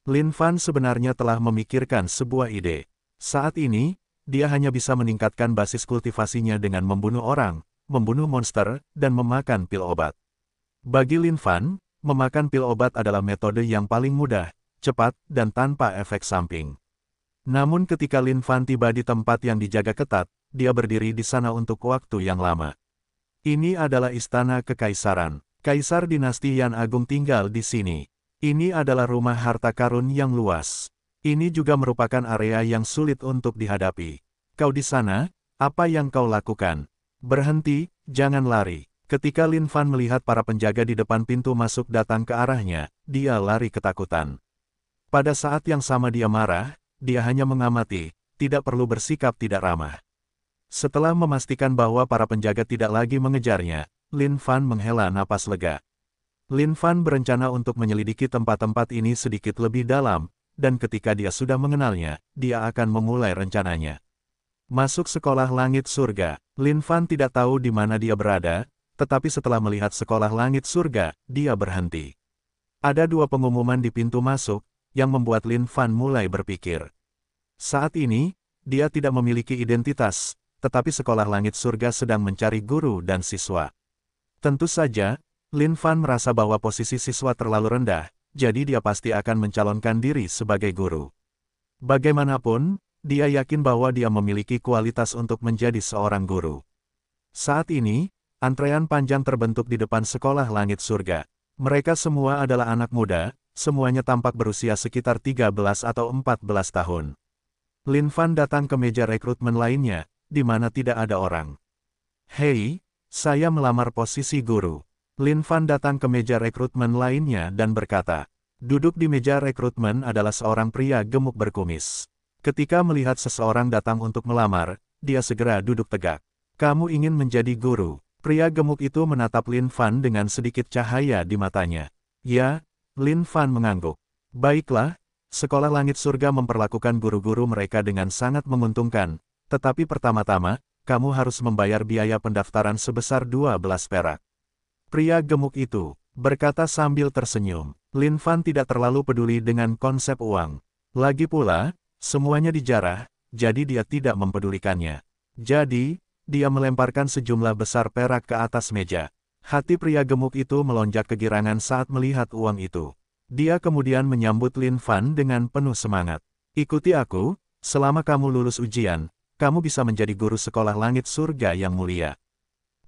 Lin Fan sebenarnya telah memikirkan sebuah ide. Saat ini, dia hanya bisa meningkatkan basis kultivasinya dengan membunuh orang, membunuh monster, dan memakan pil obat. Bagi Lin Fan, memakan pil obat adalah metode yang paling mudah, cepat, dan tanpa efek samping. Namun ketika Lin Fan tiba di tempat yang dijaga ketat, dia berdiri di sana untuk waktu yang lama. Ini adalah istana kekaisaran. Kaisar dinasti Yan Agung tinggal di sini. Ini adalah rumah harta karun yang luas. Ini juga merupakan area yang sulit untuk dihadapi. Kau di sana, apa yang kau lakukan? Berhenti, jangan lari. Ketika Lin Fan melihat para penjaga di depan pintu masuk datang ke arahnya, dia lari ketakutan. Pada saat yang sama dia marah, dia hanya mengamati, tidak perlu bersikap tidak ramah. Setelah memastikan bahwa para penjaga tidak lagi mengejarnya, Lin Fan menghela napas lega. Lin Fan berencana untuk menyelidiki tempat-tempat ini sedikit lebih dalam, dan ketika dia sudah mengenalnya, dia akan memulai rencananya. Masuk sekolah langit surga, Lin Fan tidak tahu di mana dia berada, tetapi setelah melihat sekolah langit surga, dia berhenti. Ada dua pengumuman di pintu masuk, yang membuat Lin Fan mulai berpikir. Saat ini, dia tidak memiliki identitas, tetapi sekolah langit surga sedang mencari guru dan siswa. Tentu saja, Lin Fan merasa bahwa posisi siswa terlalu rendah, jadi dia pasti akan mencalonkan diri sebagai guru. Bagaimanapun, dia yakin bahwa dia memiliki kualitas untuk menjadi seorang guru. Saat ini, antrean panjang terbentuk di depan sekolah langit surga. Mereka semua adalah anak muda, semuanya tampak berusia sekitar 13 atau 14 tahun. Lin Fan datang ke meja rekrutmen lainnya, di mana tidak ada orang. Hei, saya melamar posisi guru. Lin Fan datang ke meja rekrutmen lainnya dan berkata, duduk di meja rekrutmen adalah seorang pria gemuk berkumis. Ketika melihat seseorang datang untuk melamar, dia segera duduk tegak. Kamu ingin menjadi guru. Pria gemuk itu menatap Lin Fan dengan sedikit cahaya di matanya. Ya, Lin Fan mengangguk. Baiklah, Sekolah Langit Surga memperlakukan guru-guru mereka dengan sangat menguntungkan, tetapi pertama-tama, kamu harus membayar biaya pendaftaran sebesar 12 perak. Pria gemuk itu, berkata sambil tersenyum, Lin Fan tidak terlalu peduli dengan konsep uang. Lagi pula, semuanya dijarah, jadi dia tidak mempedulikannya. Jadi, dia melemparkan sejumlah besar perak ke atas meja. Hati pria gemuk itu melonjak kegirangan saat melihat uang itu. Dia kemudian menyambut Lin Fan dengan penuh semangat. Ikuti aku, selama kamu lulus ujian, kamu bisa menjadi guru sekolah langit surga yang mulia.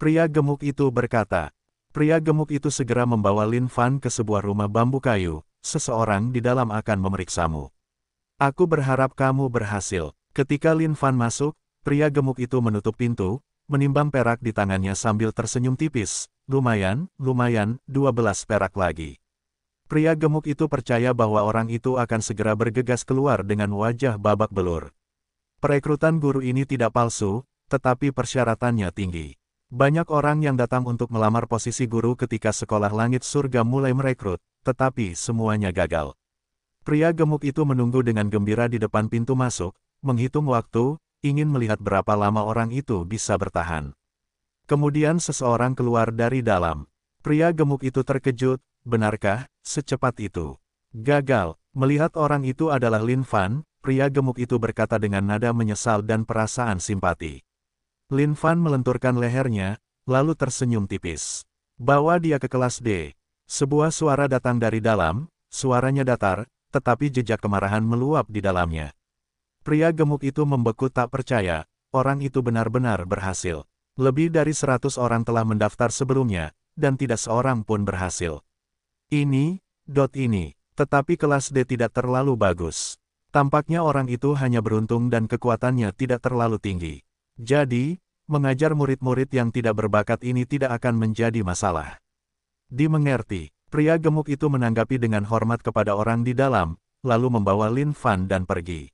Pria gemuk itu berkata, Pria gemuk itu segera membawa Lin Fan ke sebuah rumah bambu kayu, seseorang di dalam akan memeriksamu. Aku berharap kamu berhasil. Ketika Lin Fan masuk, pria gemuk itu menutup pintu, menimbang perak di tangannya sambil tersenyum tipis. Lumayan, lumayan, 12 perak lagi. Pria gemuk itu percaya bahwa orang itu akan segera bergegas keluar dengan wajah babak belur. Perekrutan guru ini tidak palsu, tetapi persyaratannya tinggi. Banyak orang yang datang untuk melamar posisi guru ketika sekolah langit surga mulai merekrut, tetapi semuanya gagal. Pria gemuk itu menunggu dengan gembira di depan pintu masuk, menghitung waktu, ingin melihat berapa lama orang itu bisa bertahan. Kemudian seseorang keluar dari dalam. Pria gemuk itu terkejut, benarkah, secepat itu? Gagal, melihat orang itu adalah Lin Fan, pria gemuk itu berkata dengan nada menyesal dan perasaan simpati. Lin Fan melenturkan lehernya, lalu tersenyum tipis. Bawa dia ke kelas D. Sebuah suara datang dari dalam, suaranya datar, tetapi jejak kemarahan meluap di dalamnya. Pria gemuk itu membeku tak percaya, orang itu benar-benar berhasil. Lebih dari seratus orang telah mendaftar sebelumnya, dan tidak seorang pun berhasil. Ini, dot ini, tetapi kelas D tidak terlalu bagus. Tampaknya orang itu hanya beruntung dan kekuatannya tidak terlalu tinggi. Jadi, mengajar murid-murid yang tidak berbakat ini tidak akan menjadi masalah. mengerti. pria gemuk itu menanggapi dengan hormat kepada orang di dalam, lalu membawa Lin Fan dan pergi.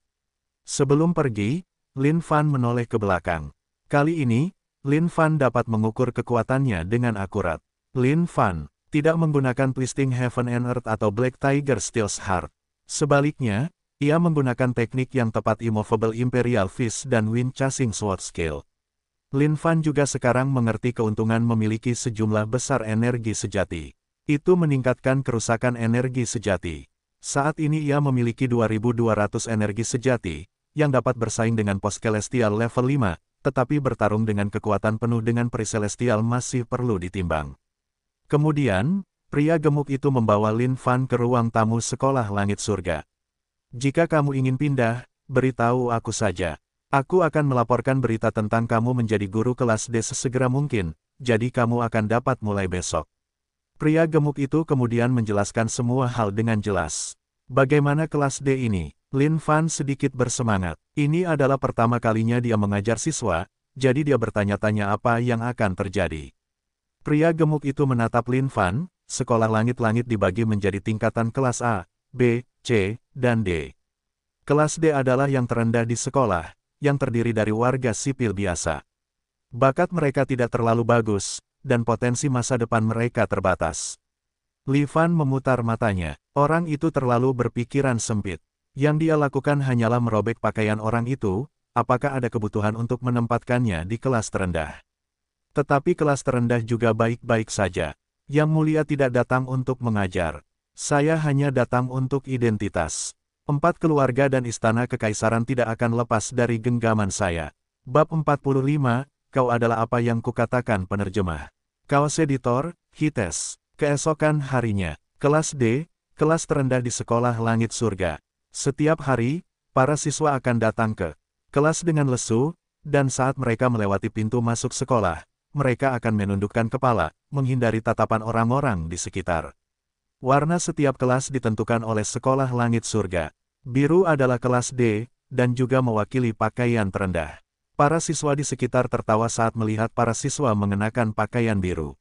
Sebelum pergi, Lin Fan menoleh ke belakang. Kali ini, Lin Fan dapat mengukur kekuatannya dengan akurat. Lin Fan tidak menggunakan twisting Heaven and Earth atau Black Tiger Steel's Heart. Sebaliknya, ia menggunakan teknik yang tepat Immovable Imperial Fist dan Wind Chasing Sword Skill. Lin Fan juga sekarang mengerti keuntungan memiliki sejumlah besar energi sejati. Itu meningkatkan kerusakan energi sejati. Saat ini ia memiliki 2200 energi sejati, yang dapat bersaing dengan pos Celestial level 5, tetapi bertarung dengan kekuatan penuh dengan Celestial masih perlu ditimbang. Kemudian, pria gemuk itu membawa Lin Fan ke ruang tamu sekolah langit surga. Jika kamu ingin pindah, beritahu aku saja. Aku akan melaporkan berita tentang kamu menjadi guru kelas D sesegera mungkin, jadi kamu akan dapat mulai besok. Pria gemuk itu kemudian menjelaskan semua hal dengan jelas. Bagaimana kelas D ini? Lin Fan sedikit bersemangat. Ini adalah pertama kalinya dia mengajar siswa, jadi dia bertanya-tanya apa yang akan terjadi. Pria gemuk itu menatap Lin Fan, sekolah langit-langit dibagi menjadi tingkatan kelas A, B, C, dan D. Kelas D adalah yang terendah di sekolah, yang terdiri dari warga sipil biasa. Bakat mereka tidak terlalu bagus, dan potensi masa depan mereka terbatas. Li Fan memutar matanya. Orang itu terlalu berpikiran sempit. Yang dia lakukan hanyalah merobek pakaian orang itu, apakah ada kebutuhan untuk menempatkannya di kelas terendah. Tetapi kelas terendah juga baik-baik saja. Yang mulia tidak datang untuk mengajar, saya hanya datang untuk identitas. Empat keluarga dan istana kekaisaran tidak akan lepas dari genggaman saya. Bab 45, kau adalah apa yang kukatakan penerjemah. Kaos editor, Hites. Keesokan harinya, kelas D, kelas terendah di sekolah langit surga. Setiap hari, para siswa akan datang ke kelas dengan lesu, dan saat mereka melewati pintu masuk sekolah, mereka akan menundukkan kepala, menghindari tatapan orang-orang di sekitar. Warna setiap kelas ditentukan oleh sekolah langit surga. Biru adalah kelas D, dan juga mewakili pakaian terendah. Para siswa di sekitar tertawa saat melihat para siswa mengenakan pakaian biru.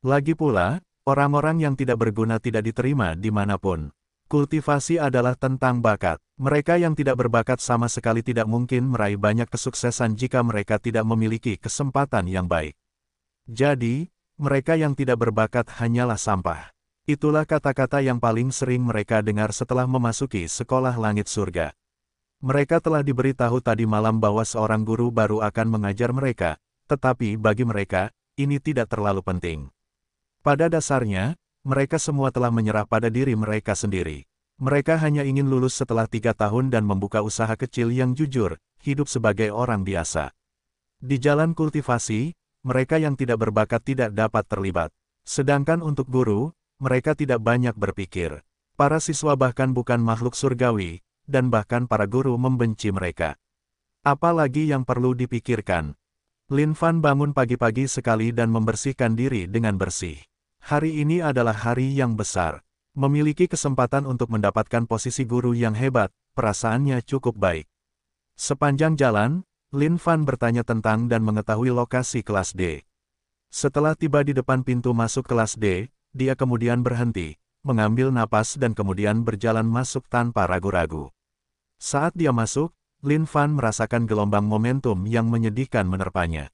Lagi pula, orang-orang yang tidak berguna tidak diterima di dimanapun. Kultivasi adalah tentang bakat. Mereka yang tidak berbakat sama sekali tidak mungkin meraih banyak kesuksesan jika mereka tidak memiliki kesempatan yang baik. Jadi, mereka yang tidak berbakat hanyalah sampah. Itulah kata-kata yang paling sering mereka dengar setelah memasuki sekolah langit surga. Mereka telah diberitahu tadi malam bahwa seorang guru baru akan mengajar mereka, tetapi bagi mereka, ini tidak terlalu penting. Pada dasarnya, mereka semua telah menyerah pada diri mereka sendiri. Mereka hanya ingin lulus setelah tiga tahun dan membuka usaha kecil yang jujur, hidup sebagai orang biasa. Di jalan kultivasi, mereka yang tidak berbakat tidak dapat terlibat. Sedangkan untuk guru, mereka tidak banyak berpikir. Para siswa bahkan bukan makhluk surgawi, dan bahkan para guru membenci mereka. Apalagi yang perlu dipikirkan. Lin Fan bangun pagi-pagi sekali dan membersihkan diri dengan bersih. Hari ini adalah hari yang besar. Memiliki kesempatan untuk mendapatkan posisi guru yang hebat, perasaannya cukup baik. Sepanjang jalan, Lin Fan bertanya tentang dan mengetahui lokasi kelas D. Setelah tiba di depan pintu masuk kelas D, dia kemudian berhenti, mengambil napas dan kemudian berjalan masuk tanpa ragu-ragu. Saat dia masuk, Lin Fan merasakan gelombang momentum yang menyedihkan menerpanya.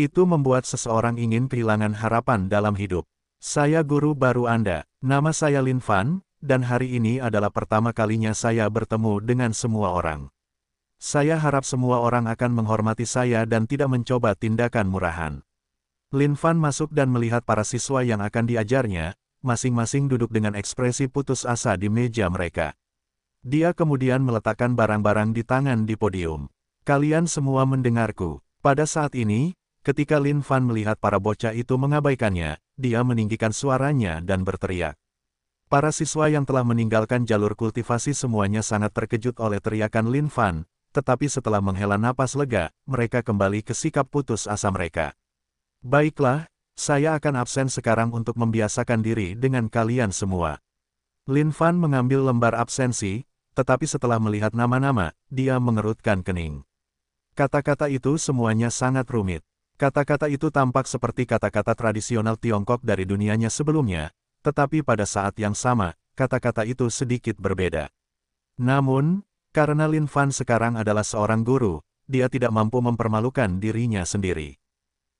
Itu membuat seseorang ingin kehilangan harapan dalam hidup. Saya guru baru Anda, nama saya Lin Fan, dan hari ini adalah pertama kalinya saya bertemu dengan semua orang. Saya harap semua orang akan menghormati saya dan tidak mencoba tindakan murahan. Lin Fan masuk dan melihat para siswa yang akan diajarnya, masing-masing duduk dengan ekspresi putus asa di meja mereka. Dia kemudian meletakkan barang-barang di tangan di podium. Kalian semua mendengarku. Pada saat ini, ketika Lin Fan melihat para bocah itu mengabaikannya, dia meninggikan suaranya dan berteriak. Para siswa yang telah meninggalkan jalur kultivasi semuanya sangat terkejut oleh teriakan Lin Fan, tetapi setelah menghela napas lega, mereka kembali ke sikap putus asa mereka. Baiklah, saya akan absen sekarang untuk membiasakan diri dengan kalian semua. Lin Fan mengambil lembar absensi, tetapi setelah melihat nama-nama, dia mengerutkan kening. Kata-kata itu semuanya sangat rumit. Kata-kata itu tampak seperti kata-kata tradisional Tiongkok dari dunianya sebelumnya, tetapi pada saat yang sama, kata-kata itu sedikit berbeda. Namun, karena Lin Fan sekarang adalah seorang guru, dia tidak mampu mempermalukan dirinya sendiri.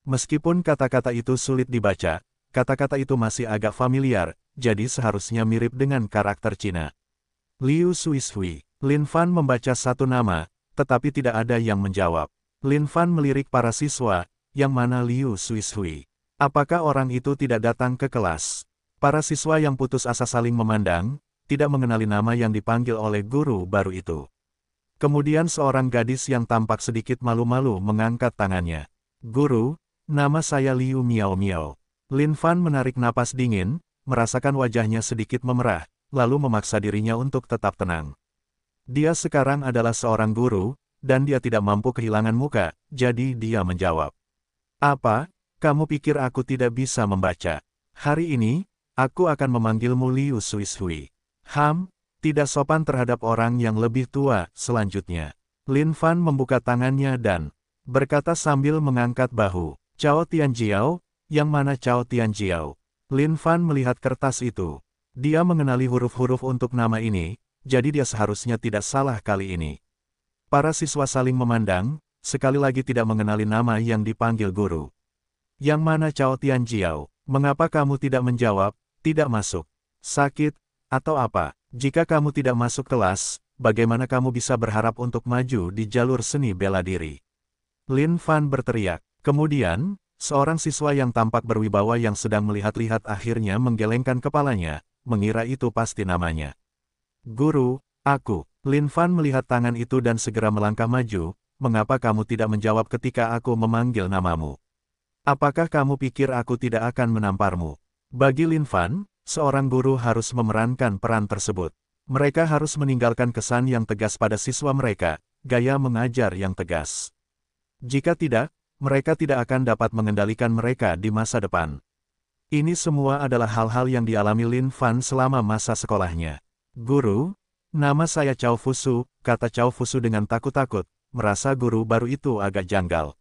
Meskipun kata-kata itu sulit dibaca, kata-kata itu masih agak familiar, jadi seharusnya mirip dengan karakter Cina. Liu Suishui, Lin Fan membaca satu nama, tetapi tidak ada yang menjawab. Lin Fan melirik para siswa, yang mana Liu Suishui. Apakah orang itu tidak datang ke kelas? Para siswa yang putus asa saling memandang, tidak mengenali nama yang dipanggil oleh guru baru itu. Kemudian seorang gadis yang tampak sedikit malu-malu mengangkat tangannya. Guru, Nama saya Liu Miao Miao. Lin Fan menarik napas dingin, merasakan wajahnya sedikit memerah, lalu memaksa dirinya untuk tetap tenang. Dia sekarang adalah seorang guru, dan dia tidak mampu kehilangan muka, jadi dia menjawab. Apa? Kamu pikir aku tidak bisa membaca? Hari ini, aku akan memanggilmu Liu Suishui. Ham, tidak sopan terhadap orang yang lebih tua, selanjutnya. Lin Fan membuka tangannya dan berkata sambil mengangkat bahu. Cao Tianjiao, yang mana Cao Tianjiao? Lin Fan melihat kertas itu. Dia mengenali huruf-huruf untuk nama ini, jadi dia seharusnya tidak salah kali ini. Para siswa saling memandang, sekali lagi tidak mengenali nama yang dipanggil guru. Yang mana Cao Tianjiao, mengapa kamu tidak menjawab, tidak masuk, sakit, atau apa? Jika kamu tidak masuk kelas, bagaimana kamu bisa berharap untuk maju di jalur seni bela diri? Lin Fan berteriak. Kemudian, seorang siswa yang tampak berwibawa yang sedang melihat-lihat akhirnya menggelengkan kepalanya, mengira itu pasti namanya. Guru, aku, Lin Fan melihat tangan itu dan segera melangkah maju, mengapa kamu tidak menjawab ketika aku memanggil namamu? Apakah kamu pikir aku tidak akan menamparmu? Bagi Lin Fan, seorang guru harus memerankan peran tersebut. Mereka harus meninggalkan kesan yang tegas pada siswa mereka, gaya mengajar yang tegas. Jika tidak, mereka tidak akan dapat mengendalikan mereka di masa depan. Ini semua adalah hal-hal yang dialami Lin Fan selama masa sekolahnya. Guru, nama saya Cao Fusu, kata Cao Fusu dengan takut-takut, merasa guru baru itu agak janggal.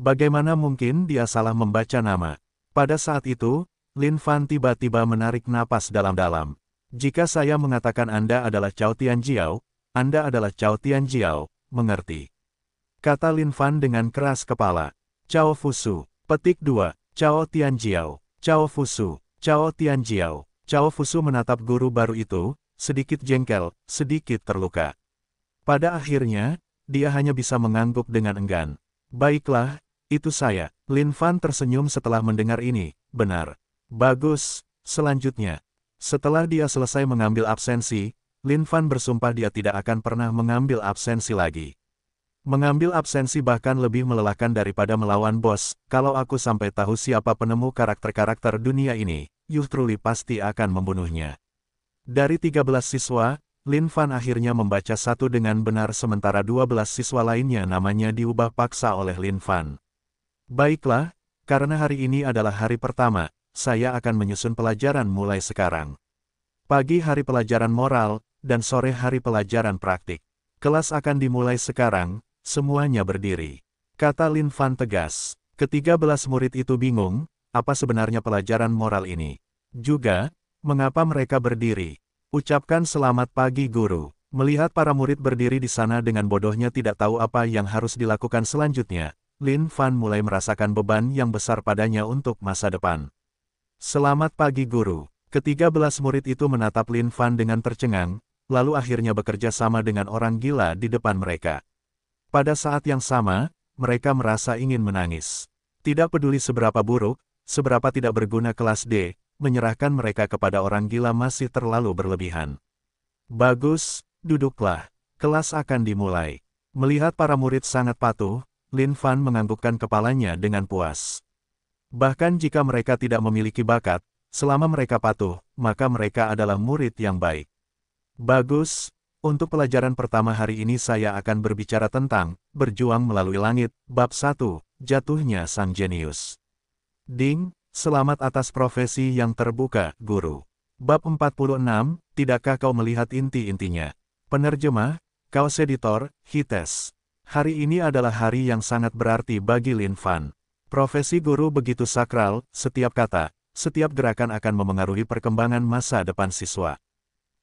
Bagaimana mungkin dia salah membaca nama? Pada saat itu, Lin Fan tiba-tiba menarik napas dalam-dalam. Jika saya mengatakan Anda adalah Cao Tianjiao, Anda adalah Cao Tianjiao, mengerti kata Lin Fan dengan keras kepala. Cao Fusu, petik 2, Cao Tianjiao, Cao Fusu, Cao Tianjiao. Cao Fusu menatap guru baru itu, sedikit jengkel, sedikit terluka. Pada akhirnya, dia hanya bisa mengangguk dengan enggan. Baiklah, itu saya. Lin Fan tersenyum setelah mendengar ini, benar. Bagus, selanjutnya. Setelah dia selesai mengambil absensi, Lin Fan bersumpah dia tidak akan pernah mengambil absensi lagi. Mengambil absensi bahkan lebih melelahkan daripada melawan bos, kalau aku sampai tahu siapa penemu karakter-karakter dunia ini, Yuh Truli pasti akan membunuhnya. Dari 13 siswa, Lin Fan akhirnya membaca satu dengan benar sementara 12 siswa lainnya namanya diubah paksa oleh Lin Fan. Baiklah, karena hari ini adalah hari pertama, saya akan menyusun pelajaran mulai sekarang. Pagi hari pelajaran moral, dan sore hari pelajaran praktik. Kelas akan dimulai sekarang, Semuanya berdiri. Kata Lin Fan tegas. Ketiga belas murid itu bingung, apa sebenarnya pelajaran moral ini. Juga, mengapa mereka berdiri. Ucapkan selamat pagi guru. Melihat para murid berdiri di sana dengan bodohnya tidak tahu apa yang harus dilakukan selanjutnya, Lin Fan mulai merasakan beban yang besar padanya untuk masa depan. Selamat pagi guru. Ketiga belas murid itu menatap Lin Fan dengan tercengang, lalu akhirnya bekerja sama dengan orang gila di depan mereka. Pada saat yang sama, mereka merasa ingin menangis. Tidak peduli seberapa buruk, seberapa tidak berguna kelas D, menyerahkan mereka kepada orang gila masih terlalu berlebihan. Bagus, duduklah. Kelas akan dimulai. Melihat para murid sangat patuh, Lin Fan menganggukkan kepalanya dengan puas. Bahkan jika mereka tidak memiliki bakat, selama mereka patuh, maka mereka adalah murid yang baik. Bagus, untuk pelajaran pertama hari ini saya akan berbicara tentang Berjuang Melalui Langit, Bab 1, Jatuhnya Sang Jenius. Ding, selamat atas profesi yang terbuka, Guru. Bab 46, Tidakkah kau melihat inti-intinya? Penerjemah, kau seditor, Hites. Hari ini adalah hari yang sangat berarti bagi Lin Fan. Profesi guru begitu sakral, setiap kata, setiap gerakan akan memengaruhi perkembangan masa depan siswa.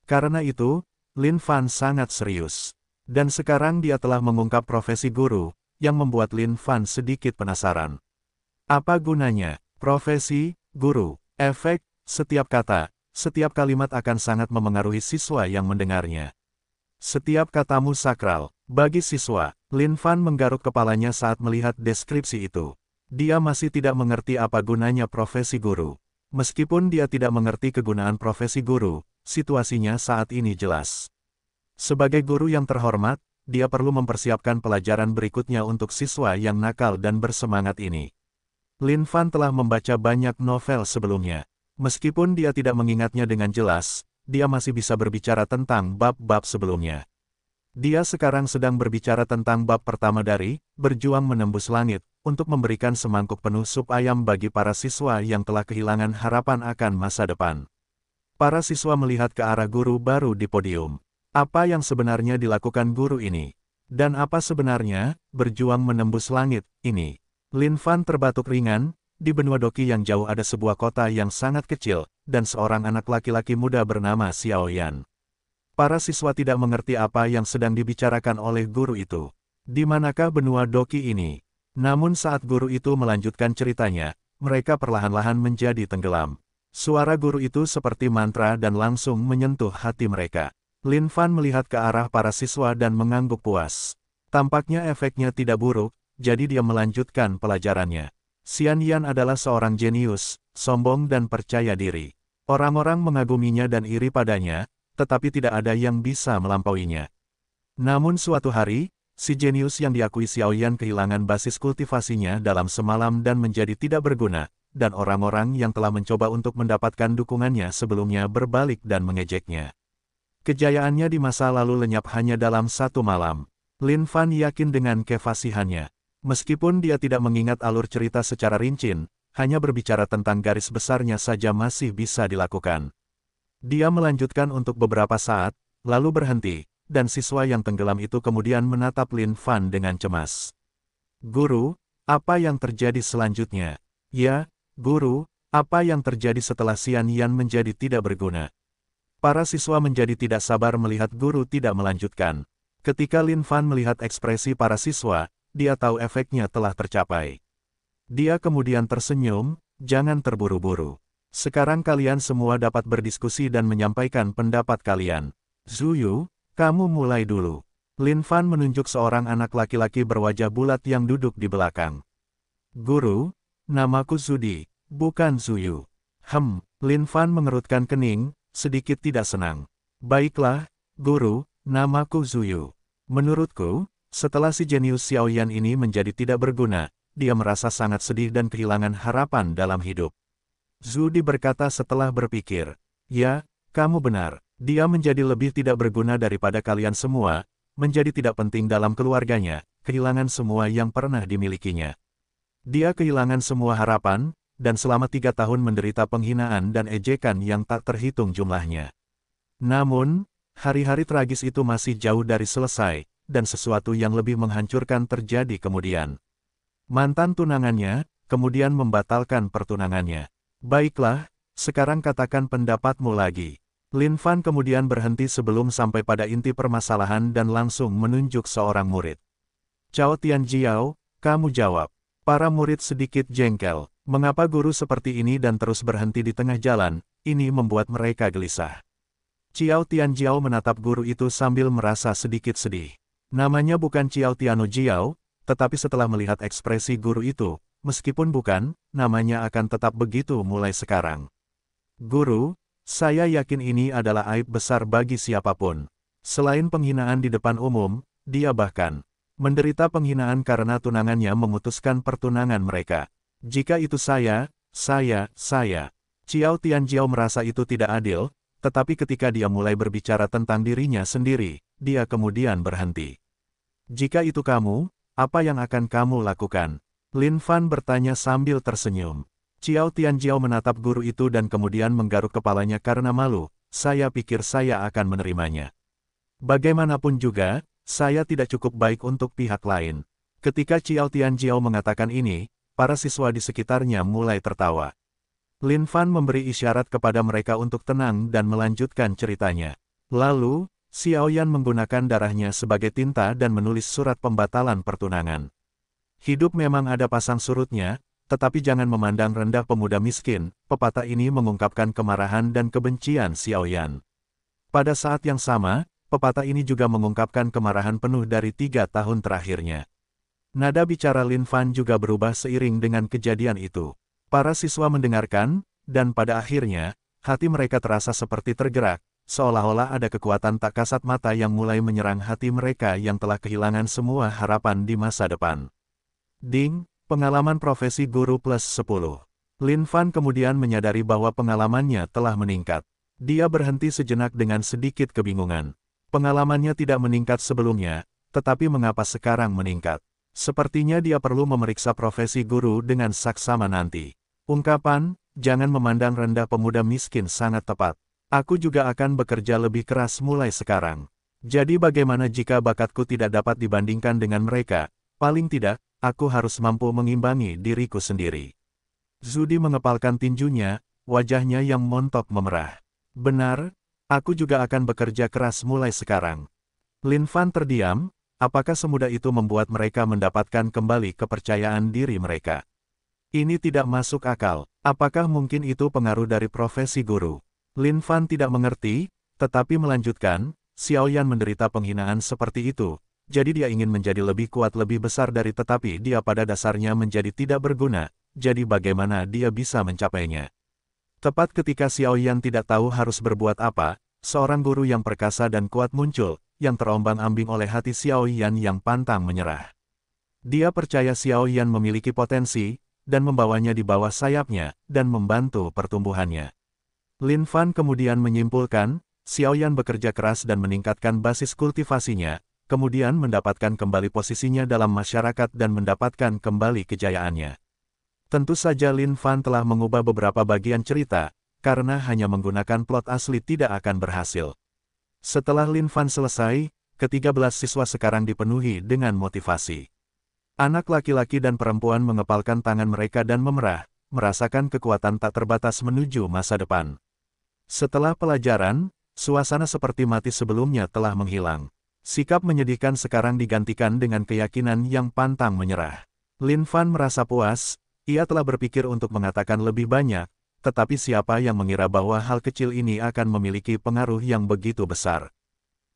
Karena itu, Lin Fan sangat serius. Dan sekarang dia telah mengungkap profesi guru, yang membuat Lin Fan sedikit penasaran. Apa gunanya? Profesi, guru, efek, setiap kata, setiap kalimat akan sangat memengaruhi siswa yang mendengarnya. Setiap katamu sakral, bagi siswa, Lin Fan menggaruk kepalanya saat melihat deskripsi itu. Dia masih tidak mengerti apa gunanya profesi guru. Meskipun dia tidak mengerti kegunaan profesi guru, situasinya saat ini jelas. Sebagai guru yang terhormat, dia perlu mempersiapkan pelajaran berikutnya untuk siswa yang nakal dan bersemangat ini. Lin Fan telah membaca banyak novel sebelumnya. Meskipun dia tidak mengingatnya dengan jelas, dia masih bisa berbicara tentang bab-bab sebelumnya. Dia sekarang sedang berbicara tentang bab pertama dari Berjuang Menembus Langit, untuk memberikan semangkuk penuh sup ayam bagi para siswa yang telah kehilangan harapan akan masa depan. Para siswa melihat ke arah guru baru di podium. Apa yang sebenarnya dilakukan guru ini? Dan apa sebenarnya, berjuang menembus langit, ini? Lin Fan terbatuk ringan, di benua Doki yang jauh ada sebuah kota yang sangat kecil, dan seorang anak laki-laki muda bernama Xiao Yan. Para siswa tidak mengerti apa yang sedang dibicarakan oleh guru itu. Di manakah benua Doki ini? Namun saat guru itu melanjutkan ceritanya, mereka perlahan-lahan menjadi tenggelam. Suara guru itu seperti mantra dan langsung menyentuh hati mereka. Lin Fan melihat ke arah para siswa dan mengangguk puas. Tampaknya efeknya tidak buruk, jadi dia melanjutkan pelajarannya. Xian Yan adalah seorang jenius, sombong dan percaya diri. Orang-orang mengaguminya dan iri padanya, tetapi tidak ada yang bisa melampauinya. Namun suatu hari, si jenius yang diakui Yan kehilangan basis kultivasinya dalam semalam dan menjadi tidak berguna, dan orang-orang yang telah mencoba untuk mendapatkan dukungannya sebelumnya berbalik dan mengejeknya. Kejayaannya di masa lalu lenyap hanya dalam satu malam. Lin Fan yakin dengan kefasihannya. Meskipun dia tidak mengingat alur cerita secara rinci, hanya berbicara tentang garis besarnya saja masih bisa dilakukan. Dia melanjutkan untuk beberapa saat, lalu berhenti, dan siswa yang tenggelam itu kemudian menatap Lin Fan dengan cemas. Guru, apa yang terjadi selanjutnya? Ya, Guru, apa yang terjadi setelah Xian Yan menjadi tidak berguna? Para siswa menjadi tidak sabar melihat guru tidak melanjutkan. Ketika Lin Fan melihat ekspresi para siswa, dia tahu efeknya telah tercapai. Dia kemudian tersenyum, jangan terburu-buru. Sekarang kalian semua dapat berdiskusi dan menyampaikan pendapat kalian. Zuyu, kamu mulai dulu. Lin Fan menunjuk seorang anak laki-laki berwajah bulat yang duduk di belakang. Guru, Namaku Zudi, bukan Zuyu. Hem, Lin Fan mengerutkan kening, sedikit tidak senang. Baiklah, guru, namaku Zuyu. Menurutku, setelah si jenius Xiaoyan ini menjadi tidak berguna, dia merasa sangat sedih dan kehilangan harapan dalam hidup. Zudi berkata setelah berpikir, Ya, kamu benar, dia menjadi lebih tidak berguna daripada kalian semua, menjadi tidak penting dalam keluarganya, kehilangan semua yang pernah dimilikinya. Dia kehilangan semua harapan, dan selama tiga tahun menderita penghinaan dan ejekan yang tak terhitung jumlahnya. Namun, hari-hari tragis itu masih jauh dari selesai, dan sesuatu yang lebih menghancurkan terjadi kemudian. Mantan tunangannya, kemudian membatalkan pertunangannya. Baiklah, sekarang katakan pendapatmu lagi. Lin Fan kemudian berhenti sebelum sampai pada inti permasalahan dan langsung menunjuk seorang murid. Cao Tian Jiao, kamu jawab. Para murid sedikit jengkel, mengapa guru seperti ini dan terus berhenti di tengah jalan, ini membuat mereka gelisah. Ciao Tianjiao menatap guru itu sambil merasa sedikit sedih. Namanya bukan Ciao Tiano Jiao, tetapi setelah melihat ekspresi guru itu, meskipun bukan, namanya akan tetap begitu mulai sekarang. Guru, saya yakin ini adalah aib besar bagi siapapun. Selain penghinaan di depan umum, dia bahkan menderita penghinaan karena tunangannya memutuskan pertunangan mereka. Jika itu saya, saya, saya. Ciao Tianjiao merasa itu tidak adil, tetapi ketika dia mulai berbicara tentang dirinya sendiri, dia kemudian berhenti. Jika itu kamu, apa yang akan kamu lakukan? Lin Fan bertanya sambil tersenyum. Ciao Tianjiao menatap guru itu dan kemudian menggaruk kepalanya karena malu, saya pikir saya akan menerimanya. Bagaimanapun juga, saya tidak cukup baik untuk pihak lain. Ketika Ciao Tianjiao mengatakan ini, para siswa di sekitarnya mulai tertawa. Lin Fan memberi isyarat kepada mereka untuk tenang dan melanjutkan ceritanya. Lalu, Xiao Yan menggunakan darahnya sebagai tinta dan menulis surat pembatalan pertunangan. Hidup memang ada pasang surutnya, tetapi jangan memandang rendah pemuda miskin, pepatah ini mengungkapkan kemarahan dan kebencian Xiao Yan. Pada saat yang sama, pepatah ini juga mengungkapkan kemarahan penuh dari tiga tahun terakhirnya. Nada bicara Lin Fan juga berubah seiring dengan kejadian itu. Para siswa mendengarkan, dan pada akhirnya, hati mereka terasa seperti tergerak, seolah-olah ada kekuatan tak kasat mata yang mulai menyerang hati mereka yang telah kehilangan semua harapan di masa depan. Ding, pengalaman profesi guru plus 10. Lin Fan kemudian menyadari bahwa pengalamannya telah meningkat. Dia berhenti sejenak dengan sedikit kebingungan. Pengalamannya tidak meningkat sebelumnya, tetapi mengapa sekarang meningkat? Sepertinya dia perlu memeriksa profesi guru dengan saksama nanti. Ungkapan, jangan memandang rendah pemuda miskin sangat tepat. Aku juga akan bekerja lebih keras mulai sekarang. Jadi bagaimana jika bakatku tidak dapat dibandingkan dengan mereka? Paling tidak, aku harus mampu mengimbangi diriku sendiri. Zudi mengepalkan tinjunya, wajahnya yang montok memerah. Benar, Aku juga akan bekerja keras mulai sekarang. Lin Fan terdiam, apakah semudah itu membuat mereka mendapatkan kembali kepercayaan diri mereka? Ini tidak masuk akal. Apakah mungkin itu pengaruh dari profesi guru? Lin Fan tidak mengerti, tetapi melanjutkan, Xiao Yan menderita penghinaan seperti itu, jadi dia ingin menjadi lebih kuat lebih besar dari tetapi dia pada dasarnya menjadi tidak berguna, jadi bagaimana dia bisa mencapainya? Tepat ketika Xiao Yan tidak tahu harus berbuat apa, seorang guru yang perkasa dan kuat muncul, yang terombang-ambing oleh hati Xiao Yan yang pantang menyerah. Dia percaya Xiao Yan memiliki potensi, dan membawanya di bawah sayapnya, dan membantu pertumbuhannya. Lin Fan kemudian menyimpulkan, Xiao Yan bekerja keras dan meningkatkan basis kultivasinya, kemudian mendapatkan kembali posisinya dalam masyarakat dan mendapatkan kembali kejayaannya. Tentu saja Lin Fan telah mengubah beberapa bagian cerita, karena hanya menggunakan plot asli tidak akan berhasil. Setelah Lin Fan selesai, ketiga belas siswa sekarang dipenuhi dengan motivasi. Anak laki-laki dan perempuan mengepalkan tangan mereka dan memerah, merasakan kekuatan tak terbatas menuju masa depan. Setelah pelajaran, suasana seperti mati sebelumnya telah menghilang. Sikap menyedihkan sekarang digantikan dengan keyakinan yang pantang menyerah. Lin Fan merasa puas, ia telah berpikir untuk mengatakan lebih banyak, tetapi siapa yang mengira bahwa hal kecil ini akan memiliki pengaruh yang begitu besar.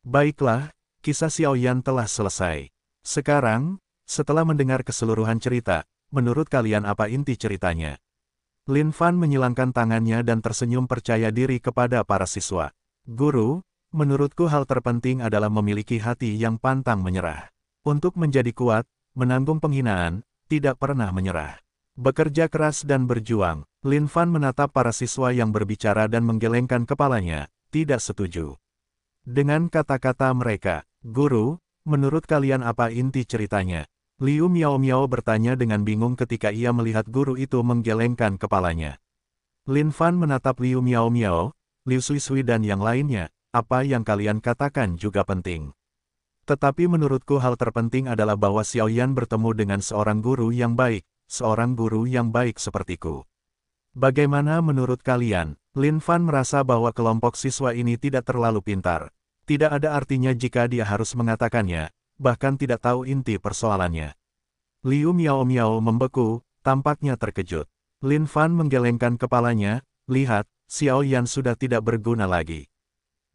Baiklah, kisah Xiao Yan telah selesai. Sekarang, setelah mendengar keseluruhan cerita, menurut kalian apa inti ceritanya? Lin Fan menyilangkan tangannya dan tersenyum percaya diri kepada para siswa. Guru, menurutku hal terpenting adalah memiliki hati yang pantang menyerah. Untuk menjadi kuat, menanggung penghinaan, tidak pernah menyerah. Bekerja keras dan berjuang, Lin Fan menatap para siswa yang berbicara dan menggelengkan kepalanya, tidak setuju. Dengan kata-kata mereka, Guru, menurut kalian apa inti ceritanya? Liu Miao Miao bertanya dengan bingung ketika ia melihat guru itu menggelengkan kepalanya. Lin Fan menatap Liu Miao Miao, Liu Sui Sui dan yang lainnya, apa yang kalian katakan juga penting. Tetapi menurutku hal terpenting adalah bahwa Xiao Yan bertemu dengan seorang guru yang baik, seorang guru yang baik sepertiku. Bagaimana menurut kalian? Lin Fan merasa bahwa kelompok siswa ini tidak terlalu pintar. Tidak ada artinya jika dia harus mengatakannya, bahkan tidak tahu inti persoalannya. Liu Miao Miao membeku, tampaknya terkejut. Lin Fan menggelengkan kepalanya, lihat, Xiao Yan sudah tidak berguna lagi.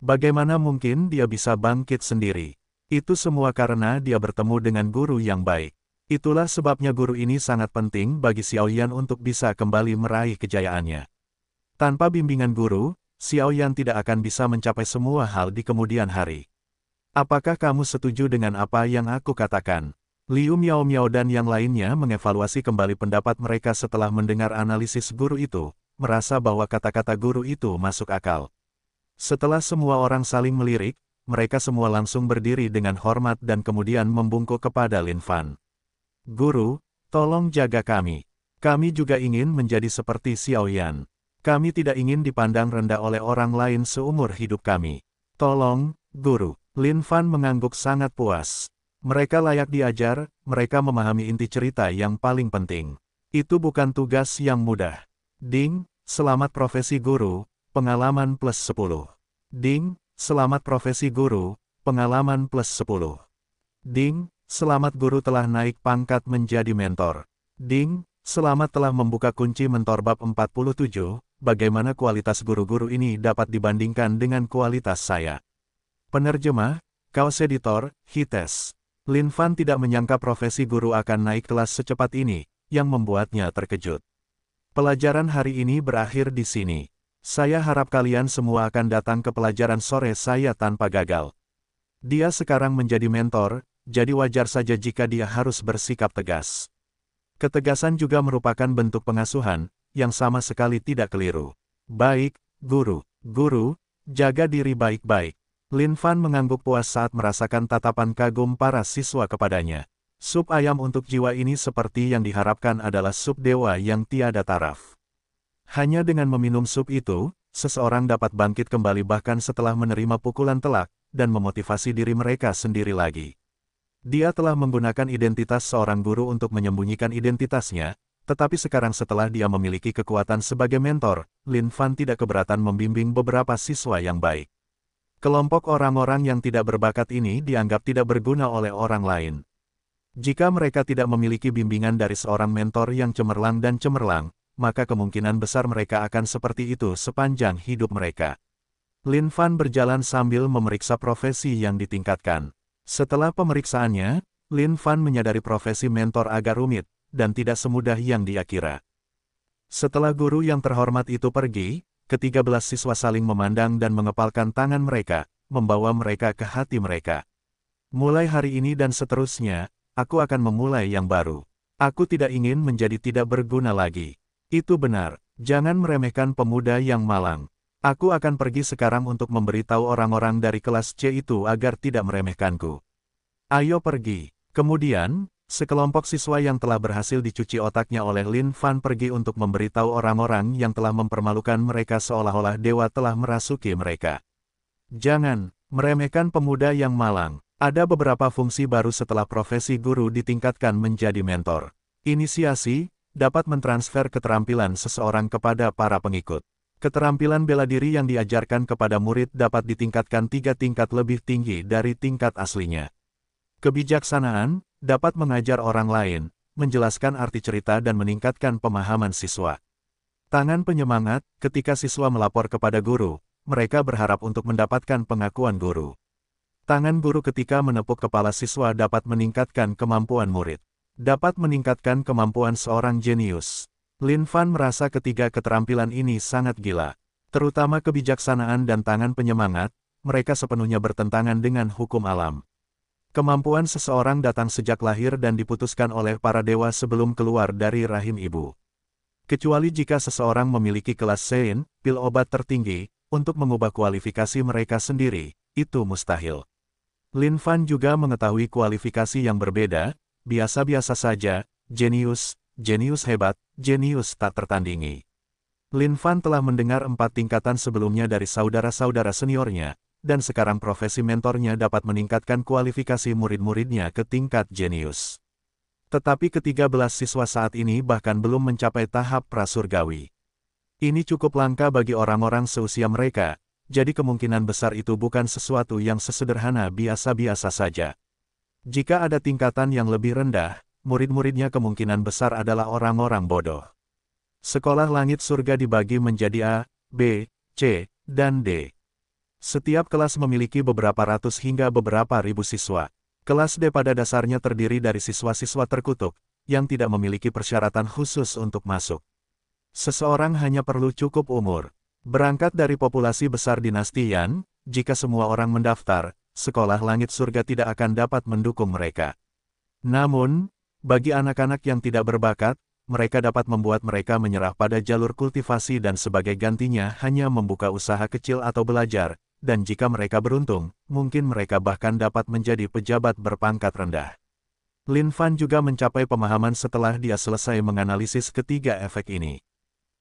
Bagaimana mungkin dia bisa bangkit sendiri? Itu semua karena dia bertemu dengan guru yang baik. Itulah sebabnya guru ini sangat penting bagi Xiaoyan untuk bisa kembali meraih kejayaannya. Tanpa bimbingan guru, Xiaoyan tidak akan bisa mencapai semua hal di kemudian hari. Apakah kamu setuju dengan apa yang aku katakan? Liu Miao Miao dan yang lainnya mengevaluasi kembali pendapat mereka setelah mendengar analisis guru itu, merasa bahwa kata-kata guru itu masuk akal. Setelah semua orang saling melirik, mereka semua langsung berdiri dengan hormat dan kemudian membungkuk kepada Lin Fan. Guru, tolong jaga kami. Kami juga ingin menjadi seperti Xiao Yan. Kami tidak ingin dipandang rendah oleh orang lain seumur hidup kami. Tolong, Guru. Lin Fan mengangguk sangat puas. Mereka layak diajar, mereka memahami inti cerita yang paling penting. Itu bukan tugas yang mudah. Ding, selamat profesi guru, pengalaman plus 10. Ding, selamat profesi guru, pengalaman plus 10. Ding, selamat guru telah naik pangkat menjadi mentor. Ding, selamat telah membuka kunci mentor bab 47, bagaimana kualitas guru-guru ini dapat dibandingkan dengan kualitas saya. Penerjemah, Kaos Editor, Hites. Lin Fan tidak menyangka profesi guru akan naik kelas secepat ini, yang membuatnya terkejut. Pelajaran hari ini berakhir di sini. Saya harap kalian semua akan datang ke pelajaran sore saya tanpa gagal. Dia sekarang menjadi mentor, jadi wajar saja jika dia harus bersikap tegas. Ketegasan juga merupakan bentuk pengasuhan, yang sama sekali tidak keliru. Baik, guru, guru, jaga diri baik-baik. Lin Fan mengangguk puas saat merasakan tatapan kagum para siswa kepadanya. Sup ayam untuk jiwa ini seperti yang diharapkan adalah sup dewa yang tiada taraf. Hanya dengan meminum sup itu, seseorang dapat bangkit kembali bahkan setelah menerima pukulan telak, dan memotivasi diri mereka sendiri lagi. Dia telah menggunakan identitas seorang guru untuk menyembunyikan identitasnya, tetapi sekarang setelah dia memiliki kekuatan sebagai mentor, Lin Fan tidak keberatan membimbing beberapa siswa yang baik. Kelompok orang-orang yang tidak berbakat ini dianggap tidak berguna oleh orang lain. Jika mereka tidak memiliki bimbingan dari seorang mentor yang cemerlang dan cemerlang, maka kemungkinan besar mereka akan seperti itu sepanjang hidup mereka. Lin Fan berjalan sambil memeriksa profesi yang ditingkatkan. Setelah pemeriksaannya, Lin Fan menyadari profesi mentor agak rumit, dan tidak semudah yang dia kira. Setelah guru yang terhormat itu pergi, ketiga belas siswa saling memandang dan mengepalkan tangan mereka, membawa mereka ke hati mereka. Mulai hari ini dan seterusnya, aku akan memulai yang baru. Aku tidak ingin menjadi tidak berguna lagi. Itu benar, jangan meremehkan pemuda yang malang. Aku akan pergi sekarang untuk memberitahu orang-orang dari kelas C itu agar tidak meremehkanku. Ayo pergi. Kemudian, sekelompok siswa yang telah berhasil dicuci otaknya oleh Lin Fan pergi untuk memberitahu orang-orang yang telah mempermalukan mereka seolah-olah dewa telah merasuki mereka. Jangan meremehkan pemuda yang malang. Ada beberapa fungsi baru setelah profesi guru ditingkatkan menjadi mentor. Inisiasi dapat mentransfer keterampilan seseorang kepada para pengikut. Keterampilan bela diri yang diajarkan kepada murid dapat ditingkatkan tiga tingkat lebih tinggi dari tingkat aslinya. Kebijaksanaan dapat mengajar orang lain, menjelaskan arti cerita dan meningkatkan pemahaman siswa. Tangan penyemangat, ketika siswa melapor kepada guru, mereka berharap untuk mendapatkan pengakuan guru. Tangan guru ketika menepuk kepala siswa dapat meningkatkan kemampuan murid. Dapat meningkatkan kemampuan seorang jenius. Lin Fan merasa ketiga keterampilan ini sangat gila. Terutama kebijaksanaan dan tangan penyemangat, mereka sepenuhnya bertentangan dengan hukum alam. Kemampuan seseorang datang sejak lahir dan diputuskan oleh para dewa sebelum keluar dari rahim ibu. Kecuali jika seseorang memiliki kelas Sein, pil obat tertinggi, untuk mengubah kualifikasi mereka sendiri, itu mustahil. Lin Fan juga mengetahui kualifikasi yang berbeda, biasa-biasa saja, jenius, Jenius hebat, jenius tak tertandingi. Lin Fan telah mendengar empat tingkatan sebelumnya dari saudara-saudara seniornya, dan sekarang profesi mentornya dapat meningkatkan kualifikasi murid-muridnya ke tingkat jenius. Tetapi ketiga belas siswa saat ini bahkan belum mencapai tahap prasurgawi. Ini cukup langka bagi orang-orang seusia mereka, jadi kemungkinan besar itu bukan sesuatu yang sesederhana biasa-biasa saja. Jika ada tingkatan yang lebih rendah, murid-muridnya kemungkinan besar adalah orang-orang bodoh. Sekolah langit surga dibagi menjadi A, B, C, dan D. Setiap kelas memiliki beberapa ratus hingga beberapa ribu siswa. Kelas D pada dasarnya terdiri dari siswa-siswa terkutuk, yang tidak memiliki persyaratan khusus untuk masuk. Seseorang hanya perlu cukup umur. Berangkat dari populasi besar dinasti Yan, jika semua orang mendaftar, sekolah langit surga tidak akan dapat mendukung mereka. Namun, bagi anak-anak yang tidak berbakat, mereka dapat membuat mereka menyerah pada jalur kultivasi dan sebagai gantinya hanya membuka usaha kecil atau belajar, dan jika mereka beruntung, mungkin mereka bahkan dapat menjadi pejabat berpangkat rendah. Lin Fan juga mencapai pemahaman setelah dia selesai menganalisis ketiga efek ini.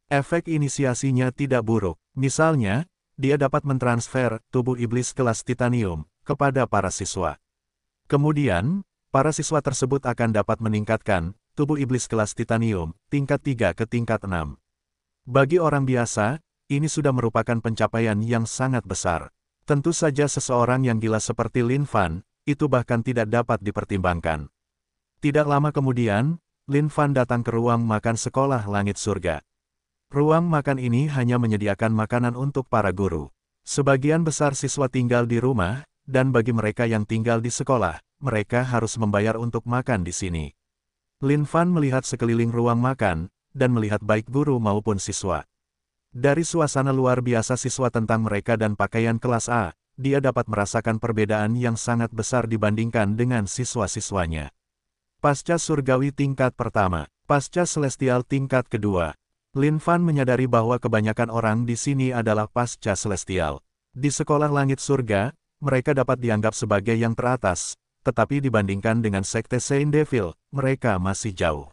Efek inisiasinya tidak buruk, misalnya, dia dapat mentransfer tubuh iblis kelas titanium kepada para siswa. Kemudian, Para siswa tersebut akan dapat meningkatkan tubuh iblis kelas titanium tingkat 3 ke tingkat 6. Bagi orang biasa, ini sudah merupakan pencapaian yang sangat besar. Tentu saja seseorang yang gila seperti Lin Fan, itu bahkan tidak dapat dipertimbangkan. Tidak lama kemudian, Lin Fan datang ke ruang makan sekolah langit surga. Ruang makan ini hanya menyediakan makanan untuk para guru. Sebagian besar siswa tinggal di rumah, dan bagi mereka yang tinggal di sekolah, mereka harus membayar untuk makan di sini. Lin Fan melihat sekeliling ruang makan, dan melihat baik guru maupun siswa. Dari suasana luar biasa siswa tentang mereka dan pakaian kelas A, dia dapat merasakan perbedaan yang sangat besar dibandingkan dengan siswa-siswanya. Pasca surgawi tingkat pertama, pasca celestial tingkat kedua, Lin Fan menyadari bahwa kebanyakan orang di sini adalah pasca celestial. Di sekolah langit surga, mereka dapat dianggap sebagai yang teratas, tetapi dibandingkan dengan sekte Saint Devil, mereka masih jauh.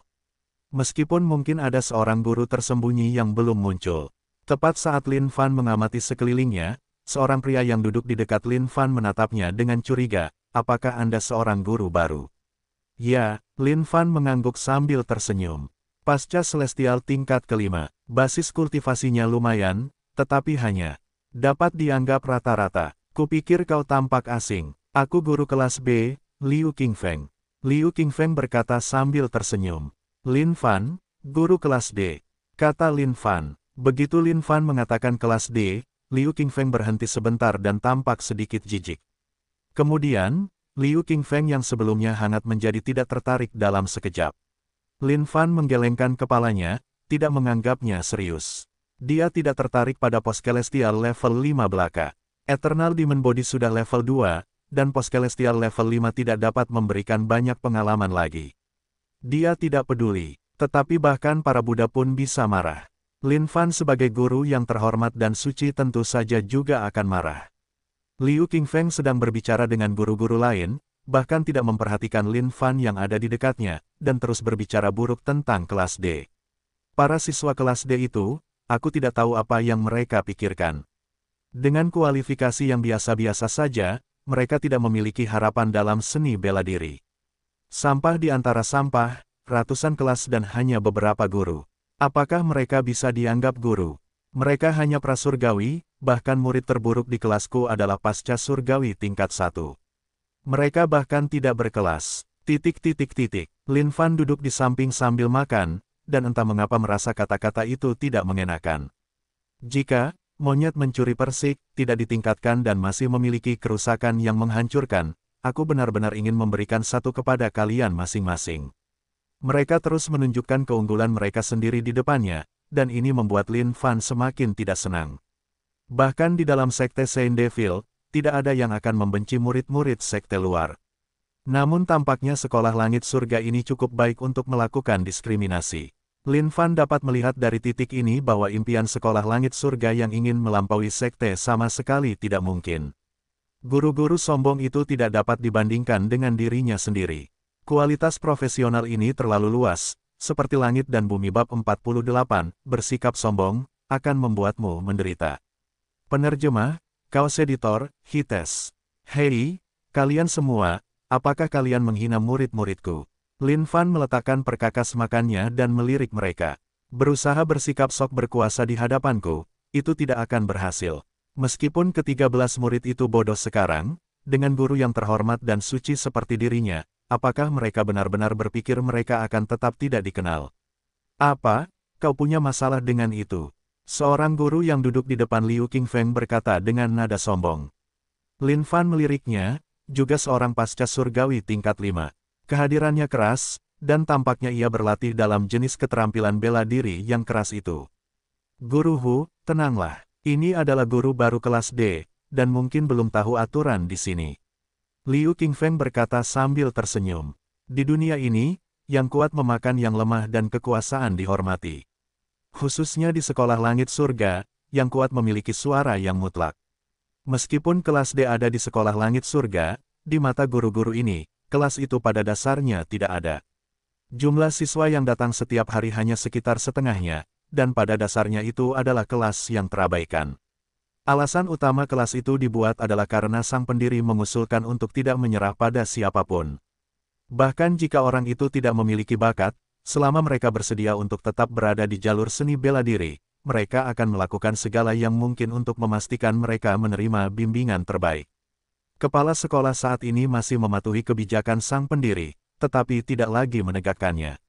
Meskipun mungkin ada seorang guru tersembunyi yang belum muncul. Tepat saat Lin Fan mengamati sekelilingnya, seorang pria yang duduk di dekat Lin Fan menatapnya dengan curiga, apakah Anda seorang guru baru? Ya, Lin Fan mengangguk sambil tersenyum. Pasca Celestial tingkat kelima, basis kultivasinya lumayan, tetapi hanya dapat dianggap rata-rata. Kupikir kau tampak asing, Aku guru kelas B, Liu Qingfeng. Liu Qingfeng berkata sambil tersenyum. Lin Fan, guru kelas D. Kata Lin Fan. Begitu Lin Fan mengatakan kelas D, Liu Qingfeng berhenti sebentar dan tampak sedikit jijik. Kemudian, Liu Qingfeng yang sebelumnya hangat menjadi tidak tertarik dalam sekejap. Lin Fan menggelengkan kepalanya, tidak menganggapnya serius. Dia tidak tertarik pada pos Celestial level 5 belaka. Eternal Demon Body sudah level 2, dan pos level 5 tidak dapat memberikan banyak pengalaman lagi. Dia tidak peduli, tetapi bahkan para Buddha pun bisa marah. Lin Fan sebagai guru yang terhormat dan suci tentu saja juga akan marah. Liu Qingfeng sedang berbicara dengan guru-guru lain, bahkan tidak memperhatikan Lin Fan yang ada di dekatnya, dan terus berbicara buruk tentang kelas D. Para siswa kelas D itu, aku tidak tahu apa yang mereka pikirkan. Dengan kualifikasi yang biasa-biasa saja, mereka tidak memiliki harapan dalam seni bela diri. Sampah di antara sampah, ratusan kelas dan hanya beberapa guru. Apakah mereka bisa dianggap guru? Mereka hanya prasurgawi, bahkan murid terburuk di kelasku adalah pasca surgawi tingkat satu. Mereka bahkan tidak berkelas. Titik titik titik. Lin Fan duduk di samping sambil makan, dan entah mengapa merasa kata-kata itu tidak mengenakan. Jika, Monyet mencuri persik, tidak ditingkatkan dan masih memiliki kerusakan yang menghancurkan, aku benar-benar ingin memberikan satu kepada kalian masing-masing. Mereka terus menunjukkan keunggulan mereka sendiri di depannya, dan ini membuat Lin Fan semakin tidak senang. Bahkan di dalam sekte Saint Devil, tidak ada yang akan membenci murid-murid sekte luar. Namun tampaknya sekolah langit surga ini cukup baik untuk melakukan diskriminasi. Lin Fan dapat melihat dari titik ini bahwa impian sekolah langit surga yang ingin melampaui sekte sama sekali tidak mungkin. Guru-guru sombong itu tidak dapat dibandingkan dengan dirinya sendiri. Kualitas profesional ini terlalu luas, seperti langit dan bumi bab 48, bersikap sombong, akan membuatmu menderita. Penerjemah, Kaos Editor, Hites. Hei, kalian semua, apakah kalian menghina murid-muridku? Lin Fan meletakkan perkakas makannya dan melirik mereka. Berusaha bersikap sok berkuasa di hadapanku, itu tidak akan berhasil. Meskipun ketiga belas murid itu bodoh sekarang, dengan guru yang terhormat dan suci seperti dirinya, apakah mereka benar-benar berpikir mereka akan tetap tidak dikenal? Apa? Kau punya masalah dengan itu? Seorang guru yang duduk di depan Liu Qingfeng berkata dengan nada sombong. Lin Fan meliriknya, juga seorang pasca surgawi tingkat 5. Kehadirannya keras, dan tampaknya ia berlatih dalam jenis keterampilan bela diri yang keras itu. Guru Hu, tenanglah. Ini adalah guru baru kelas D, dan mungkin belum tahu aturan di sini. Liu Qingfeng berkata sambil tersenyum. Di dunia ini, yang kuat memakan yang lemah dan kekuasaan dihormati. Khususnya di sekolah langit surga, yang kuat memiliki suara yang mutlak. Meskipun kelas D ada di sekolah langit surga, di mata guru-guru ini, kelas itu pada dasarnya tidak ada. Jumlah siswa yang datang setiap hari hanya sekitar setengahnya, dan pada dasarnya itu adalah kelas yang terabaikan. Alasan utama kelas itu dibuat adalah karena sang pendiri mengusulkan untuk tidak menyerah pada siapapun. Bahkan jika orang itu tidak memiliki bakat, selama mereka bersedia untuk tetap berada di jalur seni bela diri, mereka akan melakukan segala yang mungkin untuk memastikan mereka menerima bimbingan terbaik. Kepala sekolah saat ini masih mematuhi kebijakan sang pendiri, tetapi tidak lagi menegakkannya.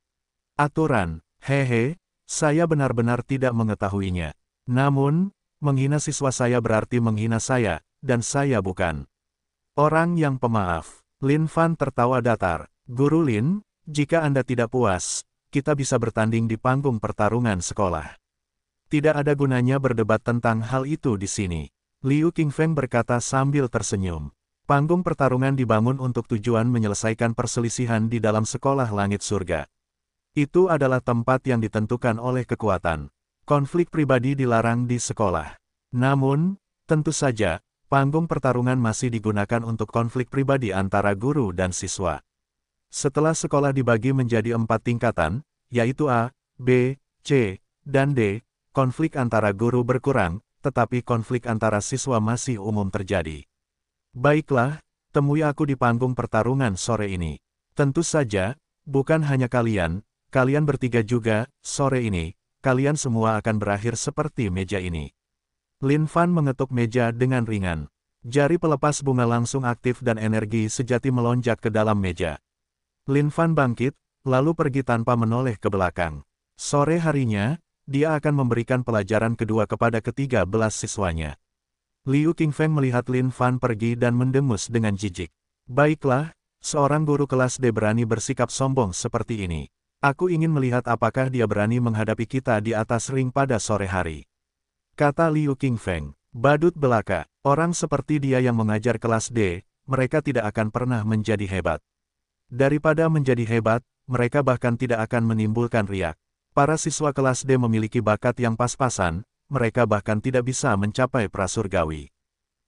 Aturan, hehe, saya benar-benar tidak mengetahuinya. Namun, menghina siswa saya berarti menghina saya, dan saya bukan. Orang yang pemaaf, Lin Fan tertawa datar. Guru Lin, jika Anda tidak puas, kita bisa bertanding di panggung pertarungan sekolah. Tidak ada gunanya berdebat tentang hal itu di sini. Liu Qingfeng berkata sambil tersenyum. Panggung pertarungan dibangun untuk tujuan menyelesaikan perselisihan di dalam sekolah langit surga. Itu adalah tempat yang ditentukan oleh kekuatan. Konflik pribadi dilarang di sekolah. Namun, tentu saja, panggung pertarungan masih digunakan untuk konflik pribadi antara guru dan siswa. Setelah sekolah dibagi menjadi empat tingkatan, yaitu A, B, C, dan D, konflik antara guru berkurang, tetapi konflik antara siswa masih umum terjadi. Baiklah, temui aku di panggung pertarungan sore ini. Tentu saja, bukan hanya kalian, kalian bertiga juga, sore ini, kalian semua akan berakhir seperti meja ini. Lin Fan mengetuk meja dengan ringan. Jari pelepas bunga langsung aktif dan energi sejati melonjak ke dalam meja. Lin Fan bangkit, lalu pergi tanpa menoleh ke belakang. Sore harinya, dia akan memberikan pelajaran kedua kepada ketiga belas siswanya. Liu Qingfeng melihat Lin Fan pergi dan mendemus dengan jijik. Baiklah, seorang guru kelas D berani bersikap sombong seperti ini. Aku ingin melihat apakah dia berani menghadapi kita di atas ring pada sore hari. Kata Liu Qingfeng, badut belaka, orang seperti dia yang mengajar kelas D, mereka tidak akan pernah menjadi hebat. Daripada menjadi hebat, mereka bahkan tidak akan menimbulkan riak. Para siswa kelas D memiliki bakat yang pas-pasan, mereka bahkan tidak bisa mencapai prasurgawi.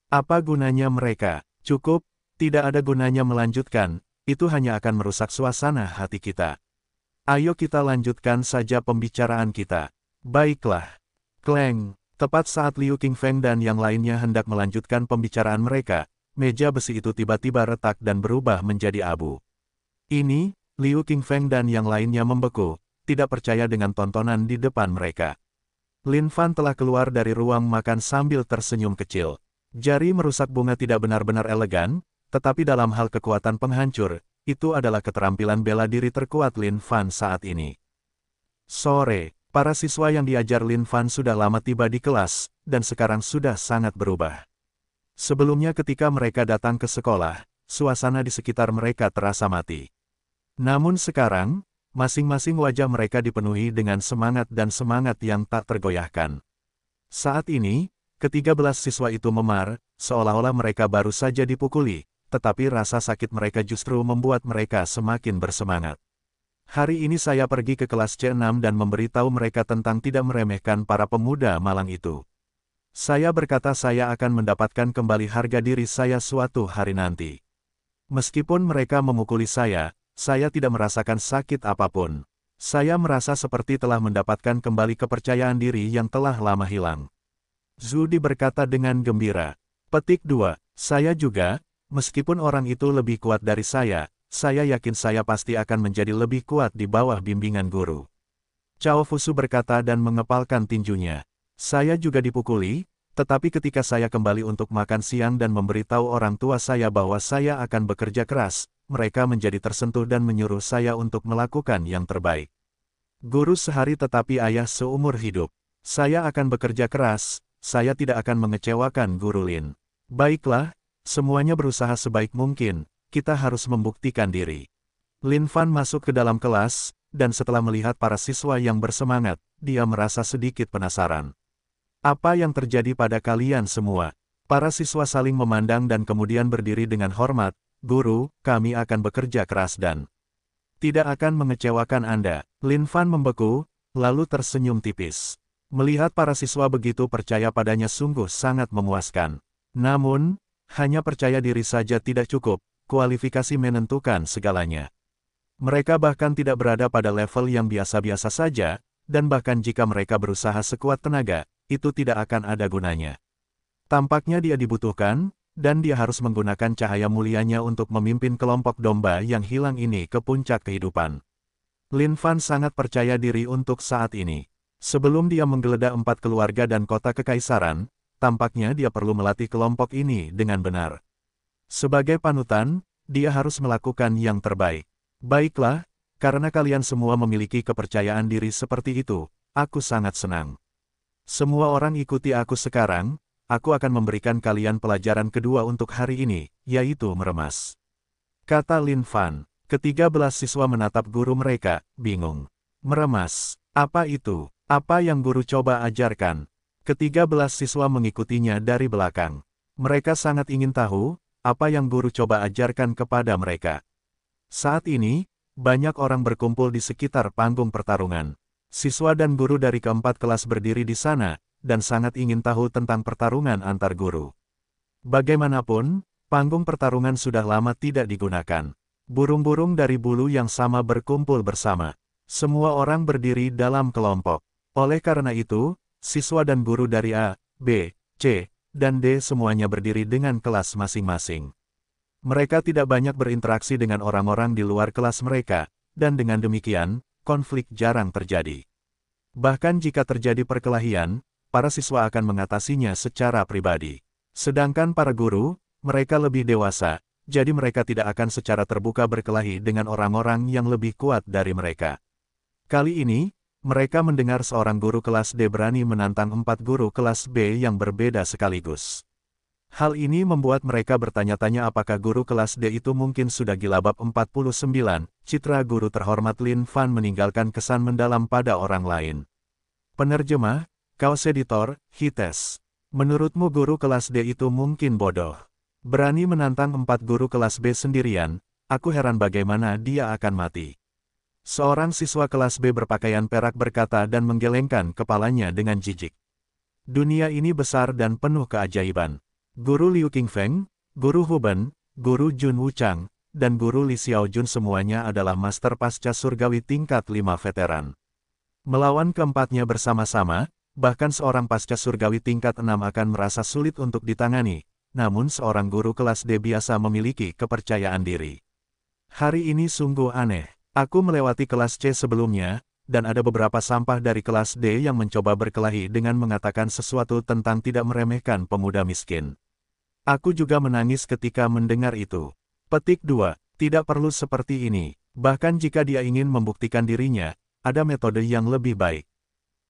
Apa gunanya mereka? Cukup, tidak ada gunanya melanjutkan, itu hanya akan merusak suasana hati kita. Ayo kita lanjutkan saja pembicaraan kita. Baiklah. Kleng, tepat saat Liu Qingfeng dan yang lainnya hendak melanjutkan pembicaraan mereka, meja besi itu tiba-tiba retak dan berubah menjadi abu. Ini, Liu Qingfeng dan yang lainnya membeku, tidak percaya dengan tontonan di depan mereka. Lin Fan telah keluar dari ruang makan sambil tersenyum kecil. Jari merusak bunga tidak benar-benar elegan, tetapi dalam hal kekuatan penghancur, itu adalah keterampilan bela diri terkuat Lin Fan saat ini. Sore, para siswa yang diajar Lin Fan sudah lama tiba di kelas, dan sekarang sudah sangat berubah. Sebelumnya ketika mereka datang ke sekolah, suasana di sekitar mereka terasa mati. Namun sekarang, Masing-masing wajah mereka dipenuhi dengan semangat dan semangat yang tak tergoyahkan. Saat ini, ketiga belas siswa itu memar, seolah-olah mereka baru saja dipukuli, tetapi rasa sakit mereka justru membuat mereka semakin bersemangat. Hari ini saya pergi ke kelas C6 dan memberitahu mereka tentang tidak meremehkan para pemuda malang itu. Saya berkata saya akan mendapatkan kembali harga diri saya suatu hari nanti. Meskipun mereka memukuli saya, saya tidak merasakan sakit apapun. Saya merasa seperti telah mendapatkan kembali kepercayaan diri yang telah lama hilang. Zudi berkata dengan gembira. Petik 2. Saya juga, meskipun orang itu lebih kuat dari saya, saya yakin saya pasti akan menjadi lebih kuat di bawah bimbingan guru. Cao Fusu berkata dan mengepalkan tinjunya. Saya juga dipukuli, tetapi ketika saya kembali untuk makan siang dan memberitahu orang tua saya bahwa saya akan bekerja keras, mereka menjadi tersentuh dan menyuruh saya untuk melakukan yang terbaik. Guru sehari tetapi ayah seumur hidup. Saya akan bekerja keras, saya tidak akan mengecewakan Guru Lin. Baiklah, semuanya berusaha sebaik mungkin, kita harus membuktikan diri. Lin Fan masuk ke dalam kelas, dan setelah melihat para siswa yang bersemangat, dia merasa sedikit penasaran. Apa yang terjadi pada kalian semua? Para siswa saling memandang dan kemudian berdiri dengan hormat, Guru, kami akan bekerja keras dan tidak akan mengecewakan Anda. Lin Fan membeku, lalu tersenyum tipis. Melihat para siswa begitu percaya padanya sungguh sangat memuaskan. Namun, hanya percaya diri saja tidak cukup, kualifikasi menentukan segalanya. Mereka bahkan tidak berada pada level yang biasa-biasa saja, dan bahkan jika mereka berusaha sekuat tenaga, itu tidak akan ada gunanya. Tampaknya dia dibutuhkan, dan dia harus menggunakan cahaya mulianya untuk memimpin kelompok domba yang hilang ini ke puncak kehidupan. Lin Fan sangat percaya diri untuk saat ini. Sebelum dia menggeledah empat keluarga dan kota kekaisaran, tampaknya dia perlu melatih kelompok ini dengan benar. Sebagai panutan, dia harus melakukan yang terbaik. Baiklah, karena kalian semua memiliki kepercayaan diri seperti itu, aku sangat senang. Semua orang ikuti aku sekarang, aku akan memberikan kalian pelajaran kedua untuk hari ini, yaitu meremas. Kata Lin Fan. Ketiga belas siswa menatap guru mereka, bingung. Meremas, apa itu? Apa yang guru coba ajarkan? Ketiga belas siswa mengikutinya dari belakang. Mereka sangat ingin tahu, apa yang guru coba ajarkan kepada mereka. Saat ini, banyak orang berkumpul di sekitar panggung pertarungan. Siswa dan guru dari keempat kelas berdiri di sana, dan sangat ingin tahu tentang pertarungan antar guru. Bagaimanapun, panggung pertarungan sudah lama tidak digunakan. Burung-burung dari bulu yang sama berkumpul bersama. Semua orang berdiri dalam kelompok. Oleh karena itu, siswa dan guru dari A, B, C, dan D semuanya berdiri dengan kelas masing-masing. Mereka tidak banyak berinteraksi dengan orang-orang di luar kelas mereka, dan dengan demikian, konflik jarang terjadi. Bahkan jika terjadi perkelahian, para siswa akan mengatasinya secara pribadi. Sedangkan para guru, mereka lebih dewasa, jadi mereka tidak akan secara terbuka berkelahi dengan orang-orang yang lebih kuat dari mereka. Kali ini, mereka mendengar seorang guru kelas D berani menantang empat guru kelas B yang berbeda sekaligus. Hal ini membuat mereka bertanya-tanya apakah guru kelas D itu mungkin sudah gila bab 49, citra guru terhormat Lin Fan meninggalkan kesan mendalam pada orang lain. Penerjemah, Kaos Editor, Hites. Menurutmu guru kelas D itu mungkin bodoh. Berani menantang empat guru kelas B sendirian, aku heran bagaimana dia akan mati. Seorang siswa kelas B berpakaian perak berkata dan menggelengkan kepalanya dengan jijik. Dunia ini besar dan penuh keajaiban. Guru Liu Qingfeng, Guru Huban, Guru Jun Wuchang, dan Guru Li Xiaojun semuanya adalah master pasca surgawi tingkat 5 veteran. Melawan keempatnya bersama-sama, bahkan seorang pasca surgawi tingkat 6 akan merasa sulit untuk ditangani, namun seorang guru kelas D biasa memiliki kepercayaan diri. Hari ini sungguh aneh. Aku melewati kelas C sebelumnya, dan ada beberapa sampah dari kelas D yang mencoba berkelahi dengan mengatakan sesuatu tentang tidak meremehkan pemuda miskin. Aku juga menangis ketika mendengar itu. Petik 2. Tidak perlu seperti ini. Bahkan jika dia ingin membuktikan dirinya, ada metode yang lebih baik.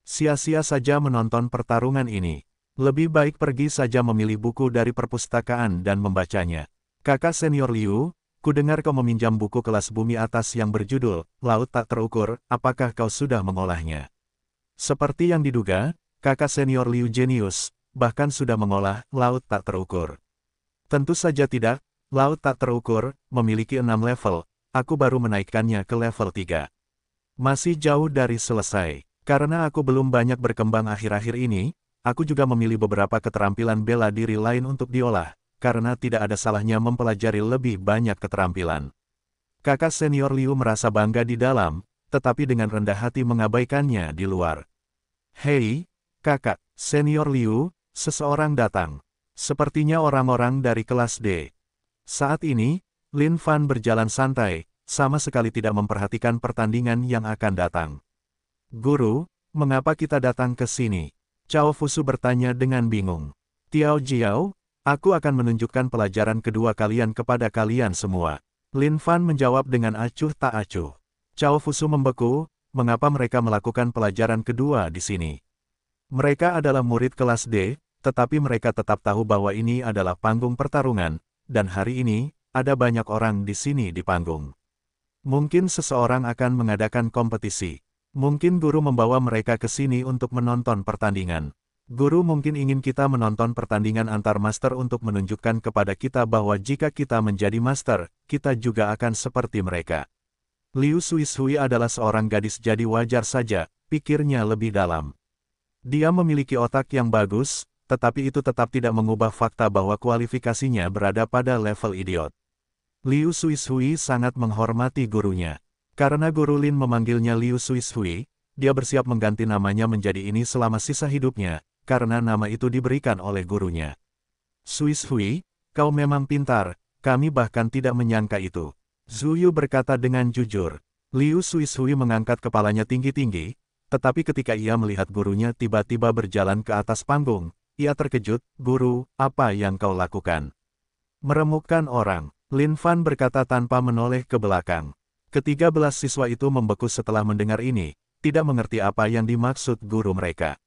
Sia-sia saja menonton pertarungan ini. Lebih baik pergi saja memilih buku dari perpustakaan dan membacanya. Kakak senior Liu, ku dengar kau meminjam buku kelas bumi atas yang berjudul, Laut Tak Terukur, apakah kau sudah mengolahnya? Seperti yang diduga, kakak senior Liu jenius. bahkan sudah mengolah Laut Tak Terukur. Tentu saja tidak, laut tak terukur, memiliki enam level, aku baru menaikkannya ke level 3. Masih jauh dari selesai. Karena aku belum banyak berkembang akhir-akhir ini, aku juga memilih beberapa keterampilan bela diri lain untuk diolah, karena tidak ada salahnya mempelajari lebih banyak keterampilan. Kakak senior Liu merasa bangga di dalam, tetapi dengan rendah hati mengabaikannya di luar. Hei, kakak, senior Liu, seseorang datang. Sepertinya orang-orang dari kelas D. Saat ini, Lin Fan berjalan santai, sama sekali tidak memperhatikan pertandingan yang akan datang. Guru, mengapa kita datang ke sini? Cao Fusu bertanya dengan bingung. Tiao Jiao, aku akan menunjukkan pelajaran kedua kalian kepada kalian semua. Lin Fan menjawab dengan acuh tak acuh. Cao Fusu membeku, mengapa mereka melakukan pelajaran kedua di sini? Mereka adalah murid kelas D, tetapi mereka tetap tahu bahwa ini adalah panggung pertarungan, dan hari ini, ada banyak orang di sini di panggung. Mungkin seseorang akan mengadakan kompetisi. Mungkin guru membawa mereka ke sini untuk menonton pertandingan. Guru mungkin ingin kita menonton pertandingan antar master untuk menunjukkan kepada kita bahwa jika kita menjadi master, kita juga akan seperti mereka. Liu Suishui adalah seorang gadis jadi wajar saja, pikirnya lebih dalam. Dia memiliki otak yang bagus, tetapi itu tetap tidak mengubah fakta bahwa kualifikasinya berada pada level idiot. Liu Suishui sangat menghormati gurunya. Karena guru Lin memanggilnya Liu Suishui, dia bersiap mengganti namanya menjadi ini selama sisa hidupnya, karena nama itu diberikan oleh gurunya. Suishui, kau memang pintar, kami bahkan tidak menyangka itu. Zuyu berkata dengan jujur. Liu Suishui mengangkat kepalanya tinggi-tinggi, tetapi ketika ia melihat gurunya tiba-tiba berjalan ke atas panggung, ia terkejut, guru, apa yang kau lakukan? Meremukkan orang, Lin Fan berkata tanpa menoleh ke belakang. Ketiga belas siswa itu membeku setelah mendengar ini, tidak mengerti apa yang dimaksud guru mereka.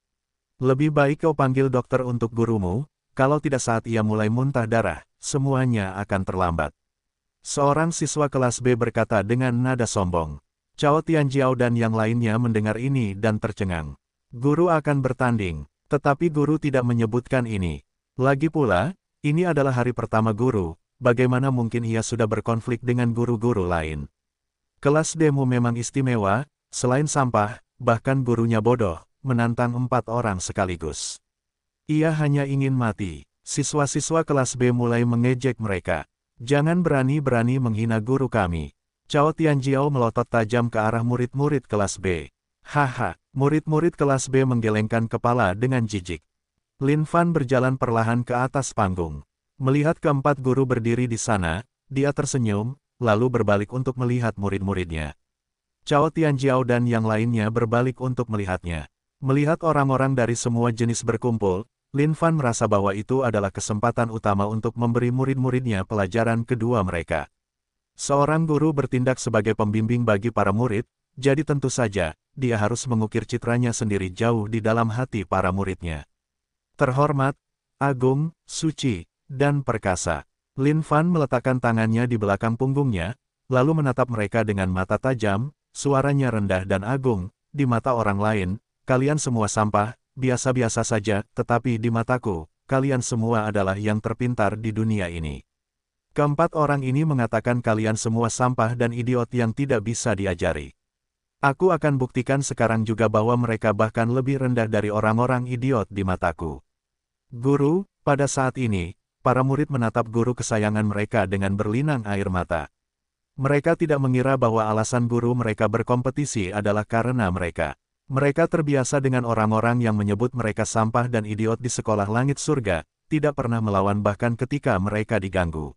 Lebih baik kau panggil dokter untuk gurumu, kalau tidak saat ia mulai muntah darah, semuanya akan terlambat. Seorang siswa kelas B berkata dengan nada sombong. Cao Tianjiao dan yang lainnya mendengar ini dan tercengang. Guru akan bertanding, tetapi guru tidak menyebutkan ini. Lagi pula, ini adalah hari pertama guru, bagaimana mungkin ia sudah berkonflik dengan guru-guru lain. Kelas demo memang istimewa, selain sampah, bahkan gurunya bodoh, menantang empat orang sekaligus. Ia hanya ingin mati. Siswa-siswa kelas B mulai mengejek mereka. Jangan berani-berani menghina guru kami. Cao Tianjiao melotot tajam ke arah murid-murid kelas B. Haha, Murid-murid kelas B menggelengkan kepala dengan jijik. Lin Fan berjalan perlahan ke atas panggung. Melihat keempat guru berdiri di sana, dia tersenyum, lalu berbalik untuk melihat murid-muridnya. Cao Tianjiao dan yang lainnya berbalik untuk melihatnya. Melihat orang-orang dari semua jenis berkumpul, Lin Fan merasa bahwa itu adalah kesempatan utama untuk memberi murid-muridnya pelajaran kedua mereka. Seorang guru bertindak sebagai pembimbing bagi para murid, jadi tentu saja, dia harus mengukir citranya sendiri jauh di dalam hati para muridnya. Terhormat, agung, suci, dan perkasa. Lin Fan meletakkan tangannya di belakang punggungnya, lalu menatap mereka dengan mata tajam, suaranya rendah dan agung, di mata orang lain, kalian semua sampah, biasa-biasa saja, tetapi di mataku, kalian semua adalah yang terpintar di dunia ini. Keempat orang ini mengatakan kalian semua sampah dan idiot yang tidak bisa diajari. Aku akan buktikan sekarang juga bahwa mereka bahkan lebih rendah dari orang-orang idiot di mataku. Guru, pada saat ini, para murid menatap guru kesayangan mereka dengan berlinang air mata. Mereka tidak mengira bahwa alasan guru mereka berkompetisi adalah karena mereka. Mereka terbiasa dengan orang-orang yang menyebut mereka sampah dan idiot di sekolah langit surga, tidak pernah melawan bahkan ketika mereka diganggu.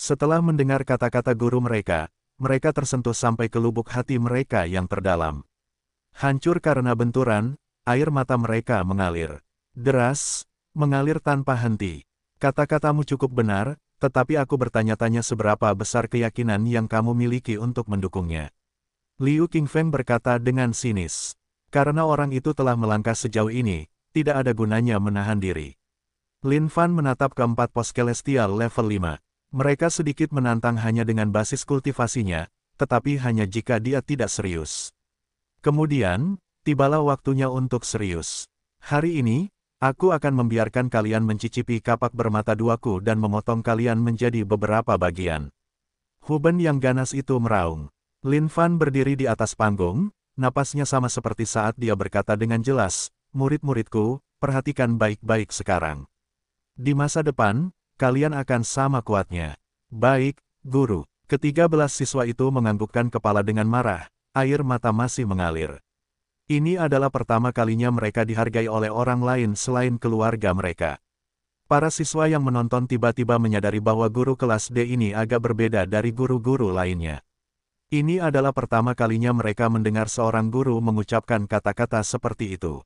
Setelah mendengar kata-kata guru mereka, mereka tersentuh sampai ke lubuk hati mereka yang terdalam. Hancur karena benturan, air mata mereka mengalir. Deras, mengalir tanpa henti. Kata-katamu cukup benar, tetapi aku bertanya-tanya seberapa besar keyakinan yang kamu miliki untuk mendukungnya. Liu Qingfeng berkata dengan sinis. Karena orang itu telah melangkah sejauh ini, tidak ada gunanya menahan diri. Lin Fan menatap keempat pos celestial level 5. Mereka sedikit menantang hanya dengan basis kultivasinya, tetapi hanya jika dia tidak serius. Kemudian, tibalah waktunya untuk serius. Hari ini, aku akan membiarkan kalian mencicipi kapak bermata duaku dan memotong kalian menjadi beberapa bagian. Huben yang ganas itu meraung. Lin Fan berdiri di atas panggung, napasnya sama seperti saat dia berkata dengan jelas, murid-muridku, perhatikan baik-baik sekarang. Di masa depan, kalian akan sama kuatnya. Baik, guru. Ketiga belas siswa itu menganggukkan kepala dengan marah, air mata masih mengalir. Ini adalah pertama kalinya mereka dihargai oleh orang lain selain keluarga mereka. Para siswa yang menonton tiba-tiba menyadari bahwa guru kelas D ini agak berbeda dari guru-guru lainnya. Ini adalah pertama kalinya mereka mendengar seorang guru mengucapkan kata-kata seperti itu.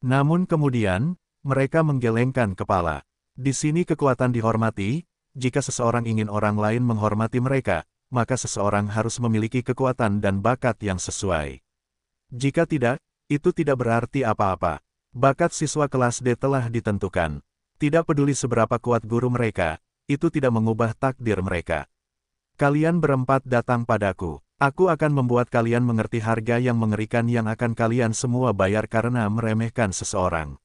Namun kemudian, mereka menggelengkan kepala. Di sini kekuatan dihormati, jika seseorang ingin orang lain menghormati mereka, maka seseorang harus memiliki kekuatan dan bakat yang sesuai. Jika tidak, itu tidak berarti apa-apa. Bakat siswa kelas D telah ditentukan. Tidak peduli seberapa kuat guru mereka, itu tidak mengubah takdir mereka. Kalian berempat datang padaku. Aku akan membuat kalian mengerti harga yang mengerikan yang akan kalian semua bayar karena meremehkan seseorang.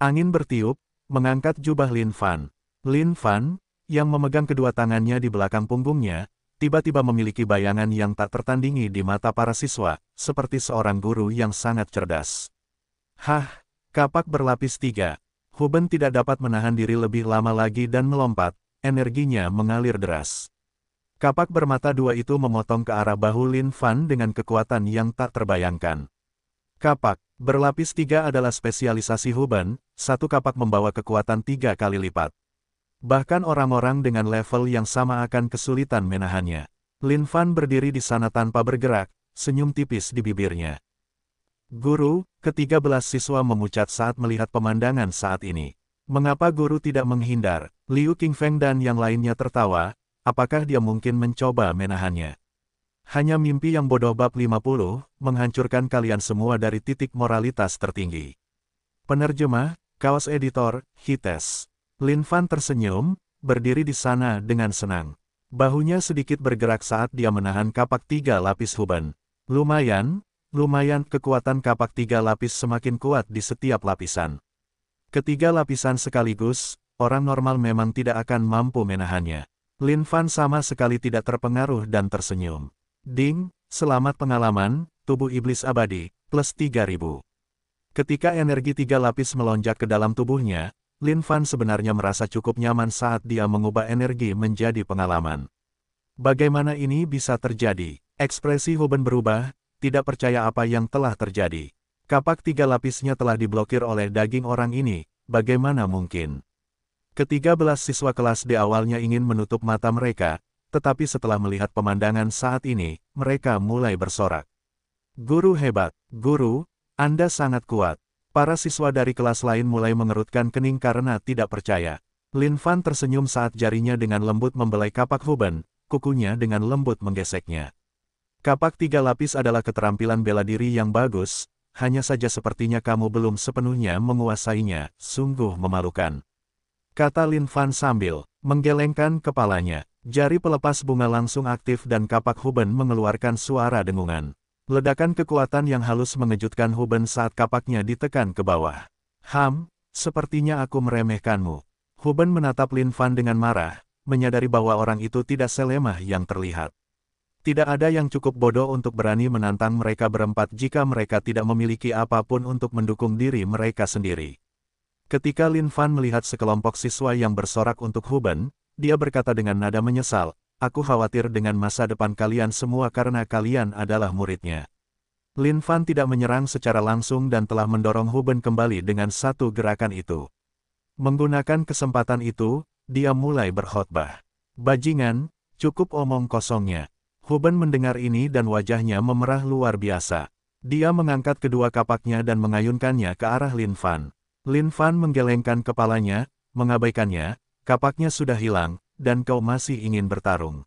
Angin bertiup, mengangkat jubah Lin Fan. Lin Fan, yang memegang kedua tangannya di belakang punggungnya, tiba-tiba memiliki bayangan yang tak tertandingi di mata para siswa, seperti seorang guru yang sangat cerdas. Hah, kapak berlapis tiga. Huben tidak dapat menahan diri lebih lama lagi dan melompat, energinya mengalir deras. Kapak bermata dua itu memotong ke arah bahu Lin Fan dengan kekuatan yang tak terbayangkan. Kapak, berlapis tiga adalah spesialisasi Huban, satu kapak membawa kekuatan tiga kali lipat. Bahkan orang-orang dengan level yang sama akan kesulitan menahannya. Lin Fan berdiri di sana tanpa bergerak, senyum tipis di bibirnya. Guru, ketiga belas siswa memucat saat melihat pemandangan saat ini. Mengapa guru tidak menghindar? Liu Qingfeng dan yang lainnya tertawa, apakah dia mungkin mencoba menahannya? Hanya mimpi yang bodoh bab 50, menghancurkan kalian semua dari titik moralitas tertinggi. Penerjemah, kaos editor, Hites. Lin Fan tersenyum, berdiri di sana dengan senang. Bahunya sedikit bergerak saat dia menahan kapak tiga lapis huban. Lumayan, lumayan kekuatan kapak tiga lapis semakin kuat di setiap lapisan. Ketiga lapisan sekaligus, orang normal memang tidak akan mampu menahannya. Lin Fan sama sekali tidak terpengaruh dan tersenyum. Ding, selamat pengalaman, tubuh iblis abadi, plus 3000. Ketika energi tiga lapis melonjak ke dalam tubuhnya, Lin Fan sebenarnya merasa cukup nyaman saat dia mengubah energi menjadi pengalaman. Bagaimana ini bisa terjadi? Ekspresi Hoben berubah, tidak percaya apa yang telah terjadi. Kapak tiga lapisnya telah diblokir oleh daging orang ini, bagaimana mungkin? Ketiga belas siswa kelas di awalnya ingin menutup mata mereka, tetapi setelah melihat pemandangan saat ini, mereka mulai bersorak. Guru hebat, guru, Anda sangat kuat. Para siswa dari kelas lain mulai mengerutkan kening karena tidak percaya. Lin Fan tersenyum saat jarinya dengan lembut membelai kapak Huben, kukunya dengan lembut menggeseknya. Kapak tiga lapis adalah keterampilan bela diri yang bagus, hanya saja sepertinya kamu belum sepenuhnya menguasainya, sungguh memalukan. Kata Lin Fan sambil menggelengkan kepalanya. Jari pelepas bunga langsung aktif dan kapak Huben mengeluarkan suara dengungan. Ledakan kekuatan yang halus mengejutkan Huben saat kapaknya ditekan ke bawah. Ham, sepertinya aku meremehkanmu. Huben menatap Lin Fan dengan marah, menyadari bahwa orang itu tidak selemah yang terlihat. Tidak ada yang cukup bodoh untuk berani menantang mereka berempat jika mereka tidak memiliki apapun untuk mendukung diri mereka sendiri. Ketika Lin Fan melihat sekelompok siswa yang bersorak untuk Huben, dia berkata dengan nada menyesal, aku khawatir dengan masa depan kalian semua karena kalian adalah muridnya. Lin Fan tidak menyerang secara langsung dan telah mendorong Huben kembali dengan satu gerakan itu. Menggunakan kesempatan itu, dia mulai berkhotbah. Bajingan, cukup omong kosongnya. Huben mendengar ini dan wajahnya memerah luar biasa. Dia mengangkat kedua kapaknya dan mengayunkannya ke arah Lin Fan. Lin Fan menggelengkan kepalanya, mengabaikannya, kapaknya sudah hilang, dan kau masih ingin bertarung.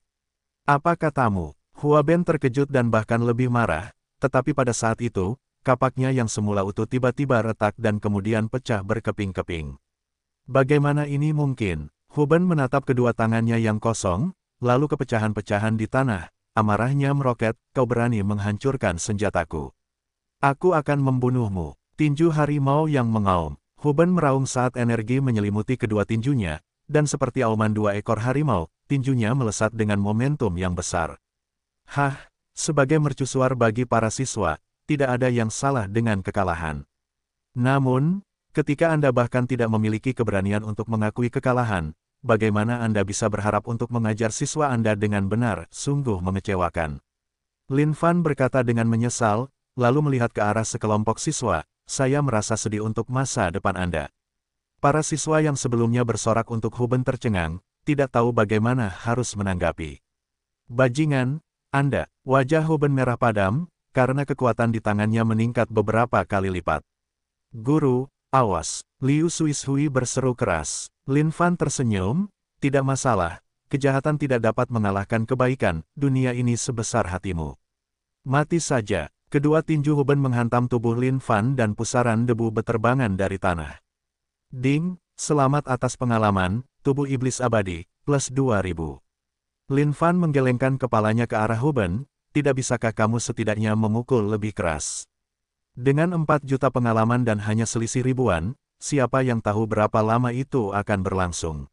Apa katamu? Hua Ben terkejut dan bahkan lebih marah, tetapi pada saat itu, kapaknya yang semula utuh tiba-tiba retak dan kemudian pecah berkeping-keping. Bagaimana ini mungkin? Huben menatap kedua tangannya yang kosong, lalu kepecahan-pecahan di tanah, amarahnya meroket, kau berani menghancurkan senjataku. Aku akan membunuhmu. Tinju harimau yang mengaum. Huben meraung saat energi menyelimuti kedua tinjunya, dan seperti auman dua ekor harimau, tinjunya melesat dengan momentum yang besar. Hah, sebagai mercusuar bagi para siswa, tidak ada yang salah dengan kekalahan. Namun, ketika Anda bahkan tidak memiliki keberanian untuk mengakui kekalahan, bagaimana Anda bisa berharap untuk mengajar siswa Anda dengan benar, sungguh mengecewakan. Lin Fan berkata dengan menyesal, lalu melihat ke arah sekelompok siswa, saya merasa sedih untuk masa depan Anda. Para siswa yang sebelumnya bersorak untuk Huben tercengang, tidak tahu bagaimana harus menanggapi. Bajingan, Anda, wajah Huben merah padam, karena kekuatan di tangannya meningkat beberapa kali lipat. Guru, awas, Liu Suishui berseru keras. Lin Fan tersenyum, tidak masalah, kejahatan tidak dapat mengalahkan kebaikan, dunia ini sebesar hatimu. Mati saja, kedua tinju Huben menghantam tubuh Lin Fan dan pusaran debu beterbangan dari tanah. Ding, selamat atas pengalaman, tubuh iblis abadi, plus 2000. Lin Fan menggelengkan kepalanya ke arah Huben, tidak bisakah kamu setidaknya memukul lebih keras? Dengan 4 juta pengalaman dan hanya selisih ribuan, siapa yang tahu berapa lama itu akan berlangsung?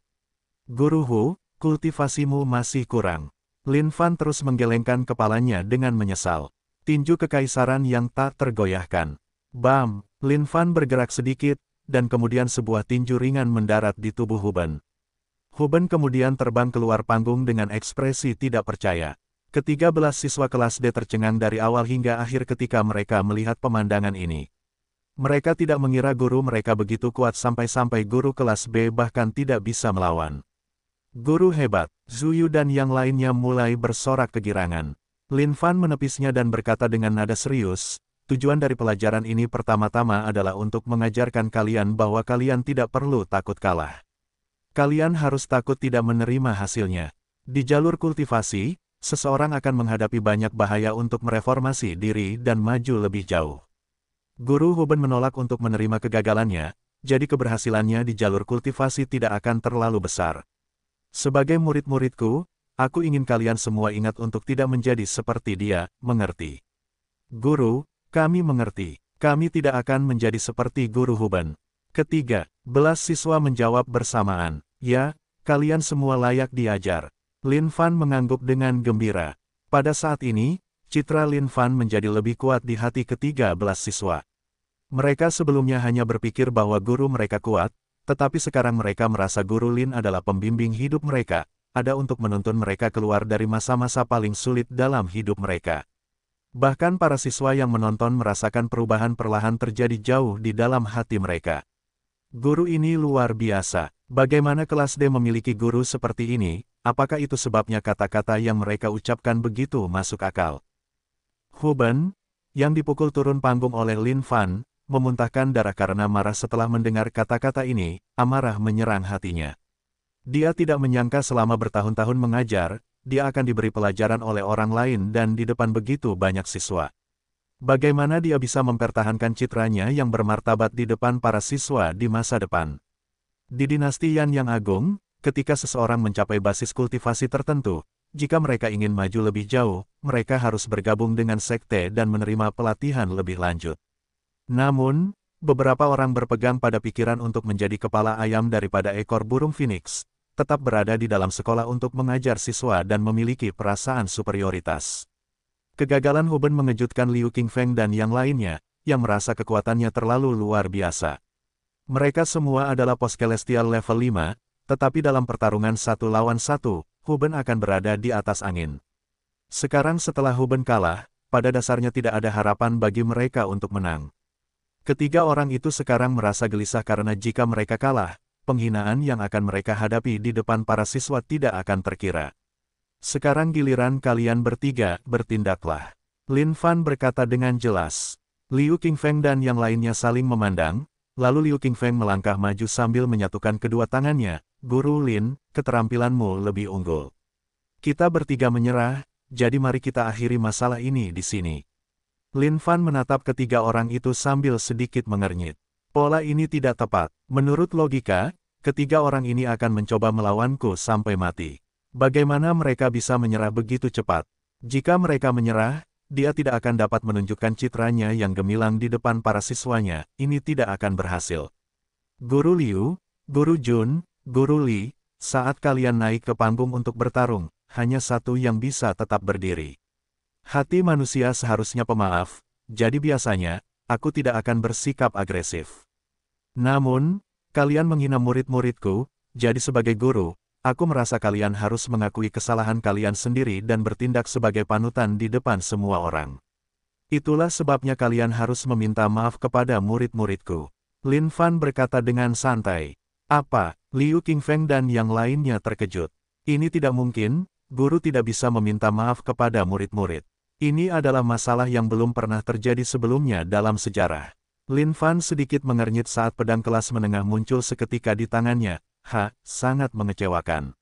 Guru Hu, kultivasimu masih kurang. Lin Fan terus menggelengkan kepalanya dengan menyesal. Tinju kekaisaran yang tak tergoyahkan. Bam, Lin Fan bergerak sedikit, dan kemudian sebuah tinju ringan mendarat di tubuh Huben. Huben kemudian terbang keluar panggung dengan ekspresi tidak percaya. Ketiga belas siswa kelas D tercengang dari awal hingga akhir ketika mereka melihat pemandangan ini. Mereka tidak mengira guru mereka begitu kuat sampai-sampai guru kelas B bahkan tidak bisa melawan. Guru hebat, Zuyu dan yang lainnya mulai bersorak kegirangan. Lin Fan menepisnya dan berkata dengan nada serius, Tujuan dari pelajaran ini pertama-tama adalah untuk mengajarkan kalian bahwa kalian tidak perlu takut kalah. Kalian harus takut tidak menerima hasilnya. Di jalur kultivasi, seseorang akan menghadapi banyak bahaya untuk mereformasi diri dan maju lebih jauh. Guru Huben menolak untuk menerima kegagalannya, jadi keberhasilannya di jalur kultivasi tidak akan terlalu besar. Sebagai murid-muridku, aku ingin kalian semua ingat untuk tidak menjadi seperti dia, mengerti. Guru, kami mengerti. Kami tidak akan menjadi seperti guru Huben. Ketiga, belas siswa menjawab bersamaan. Ya, kalian semua layak diajar. Lin Fan mengangguk dengan gembira. Pada saat ini, citra Lin Fan menjadi lebih kuat di hati ketiga belas siswa. Mereka sebelumnya hanya berpikir bahwa guru mereka kuat, tetapi sekarang mereka merasa guru Lin adalah pembimbing hidup mereka, ada untuk menuntun mereka keluar dari masa-masa paling sulit dalam hidup mereka. Bahkan para siswa yang menonton merasakan perubahan perlahan terjadi jauh di dalam hati mereka. Guru ini luar biasa. Bagaimana kelas D memiliki guru seperti ini, apakah itu sebabnya kata-kata yang mereka ucapkan begitu masuk akal? Huben, yang dipukul turun panggung oleh Lin Fan, memuntahkan darah karena marah setelah mendengar kata-kata ini, amarah menyerang hatinya. Dia tidak menyangka selama bertahun-tahun mengajar, dia akan diberi pelajaran oleh orang lain dan di depan begitu banyak siswa. Bagaimana dia bisa mempertahankan citranya yang bermartabat di depan para siswa di masa depan? Di dinasti Yan yang agung, ketika seseorang mencapai basis kultivasi tertentu, jika mereka ingin maju lebih jauh, mereka harus bergabung dengan sekte dan menerima pelatihan lebih lanjut. Namun, beberapa orang berpegang pada pikiran untuk menjadi kepala ayam daripada ekor burung phoenix, tetap berada di dalam sekolah untuk mengajar siswa dan memiliki perasaan superioritas. Kegagalan Huben mengejutkan Liu Qingfeng dan yang lainnya, yang merasa kekuatannya terlalu luar biasa. Mereka semua adalah pos celestial level 5, tetapi dalam pertarungan satu lawan satu, Huben akan berada di atas angin. Sekarang setelah Huben kalah, pada dasarnya tidak ada harapan bagi mereka untuk menang. Ketiga orang itu sekarang merasa gelisah karena jika mereka kalah, penghinaan yang akan mereka hadapi di depan para siswa tidak akan terkira. Sekarang giliran kalian bertiga, bertindaklah. Lin Fan berkata dengan jelas. Liu Qingfeng dan yang lainnya saling memandang, lalu Liu Qingfeng melangkah maju sambil menyatukan kedua tangannya, Guru Lin, keterampilanmu lebih unggul. Kita bertiga menyerah, jadi mari kita akhiri masalah ini di sini. Lin Fan menatap ketiga orang itu sambil sedikit mengernyit. Pola ini tidak tepat. Menurut logika, ketiga orang ini akan mencoba melawanku sampai mati. Bagaimana mereka bisa menyerah begitu cepat? Jika mereka menyerah, dia tidak akan dapat menunjukkan citranya yang gemilang di depan para siswanya, ini tidak akan berhasil. Guru Liu, Guru Jun, Guru Li, saat kalian naik ke panggung untuk bertarung, hanya satu yang bisa tetap berdiri. Hati manusia seharusnya pemaaf, jadi biasanya, aku tidak akan bersikap agresif. Namun, Kalian menghina murid-muridku, jadi sebagai guru, aku merasa kalian harus mengakui kesalahan kalian sendiri dan bertindak sebagai panutan di depan semua orang. Itulah sebabnya kalian harus meminta maaf kepada murid-muridku. Lin Fan berkata dengan santai. Apa, Liu Qingfeng dan yang lainnya terkejut. Ini tidak mungkin, guru tidak bisa meminta maaf kepada murid-murid. Ini adalah masalah yang belum pernah terjadi sebelumnya dalam sejarah. Lin Fan sedikit mengernyit saat pedang kelas menengah muncul seketika di tangannya. Ha, sangat mengecewakan.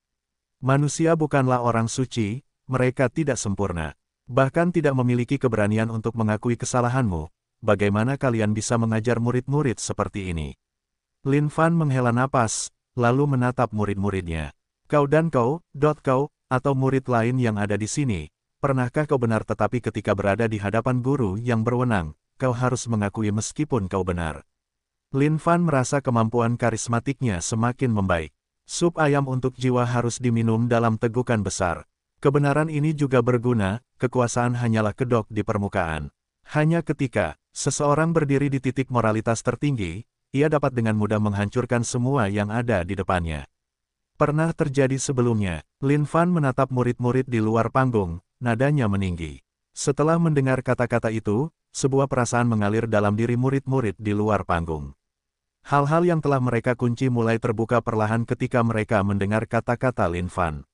Manusia bukanlah orang suci, mereka tidak sempurna. Bahkan tidak memiliki keberanian untuk mengakui kesalahanmu. Bagaimana kalian bisa mengajar murid-murid seperti ini? Lin Fan menghela napas, lalu menatap murid-muridnya. Kau dan kau, dot kau, atau murid lain yang ada di sini, pernahkah kau benar tetapi ketika berada di hadapan guru yang berwenang, kau harus mengakui meskipun kau benar. Lin Fan merasa kemampuan karismatiknya semakin membaik. Sup ayam untuk jiwa harus diminum dalam tegukan besar. Kebenaran ini juga berguna, kekuasaan hanyalah kedok di permukaan. Hanya ketika seseorang berdiri di titik moralitas tertinggi, ia dapat dengan mudah menghancurkan semua yang ada di depannya. Pernah terjadi sebelumnya, Lin Fan menatap murid-murid di luar panggung, nadanya meninggi. Setelah mendengar kata-kata itu, sebuah perasaan mengalir dalam diri murid-murid di luar panggung. Hal-hal yang telah mereka kunci mulai terbuka perlahan ketika mereka mendengar kata-kata Lin Fan.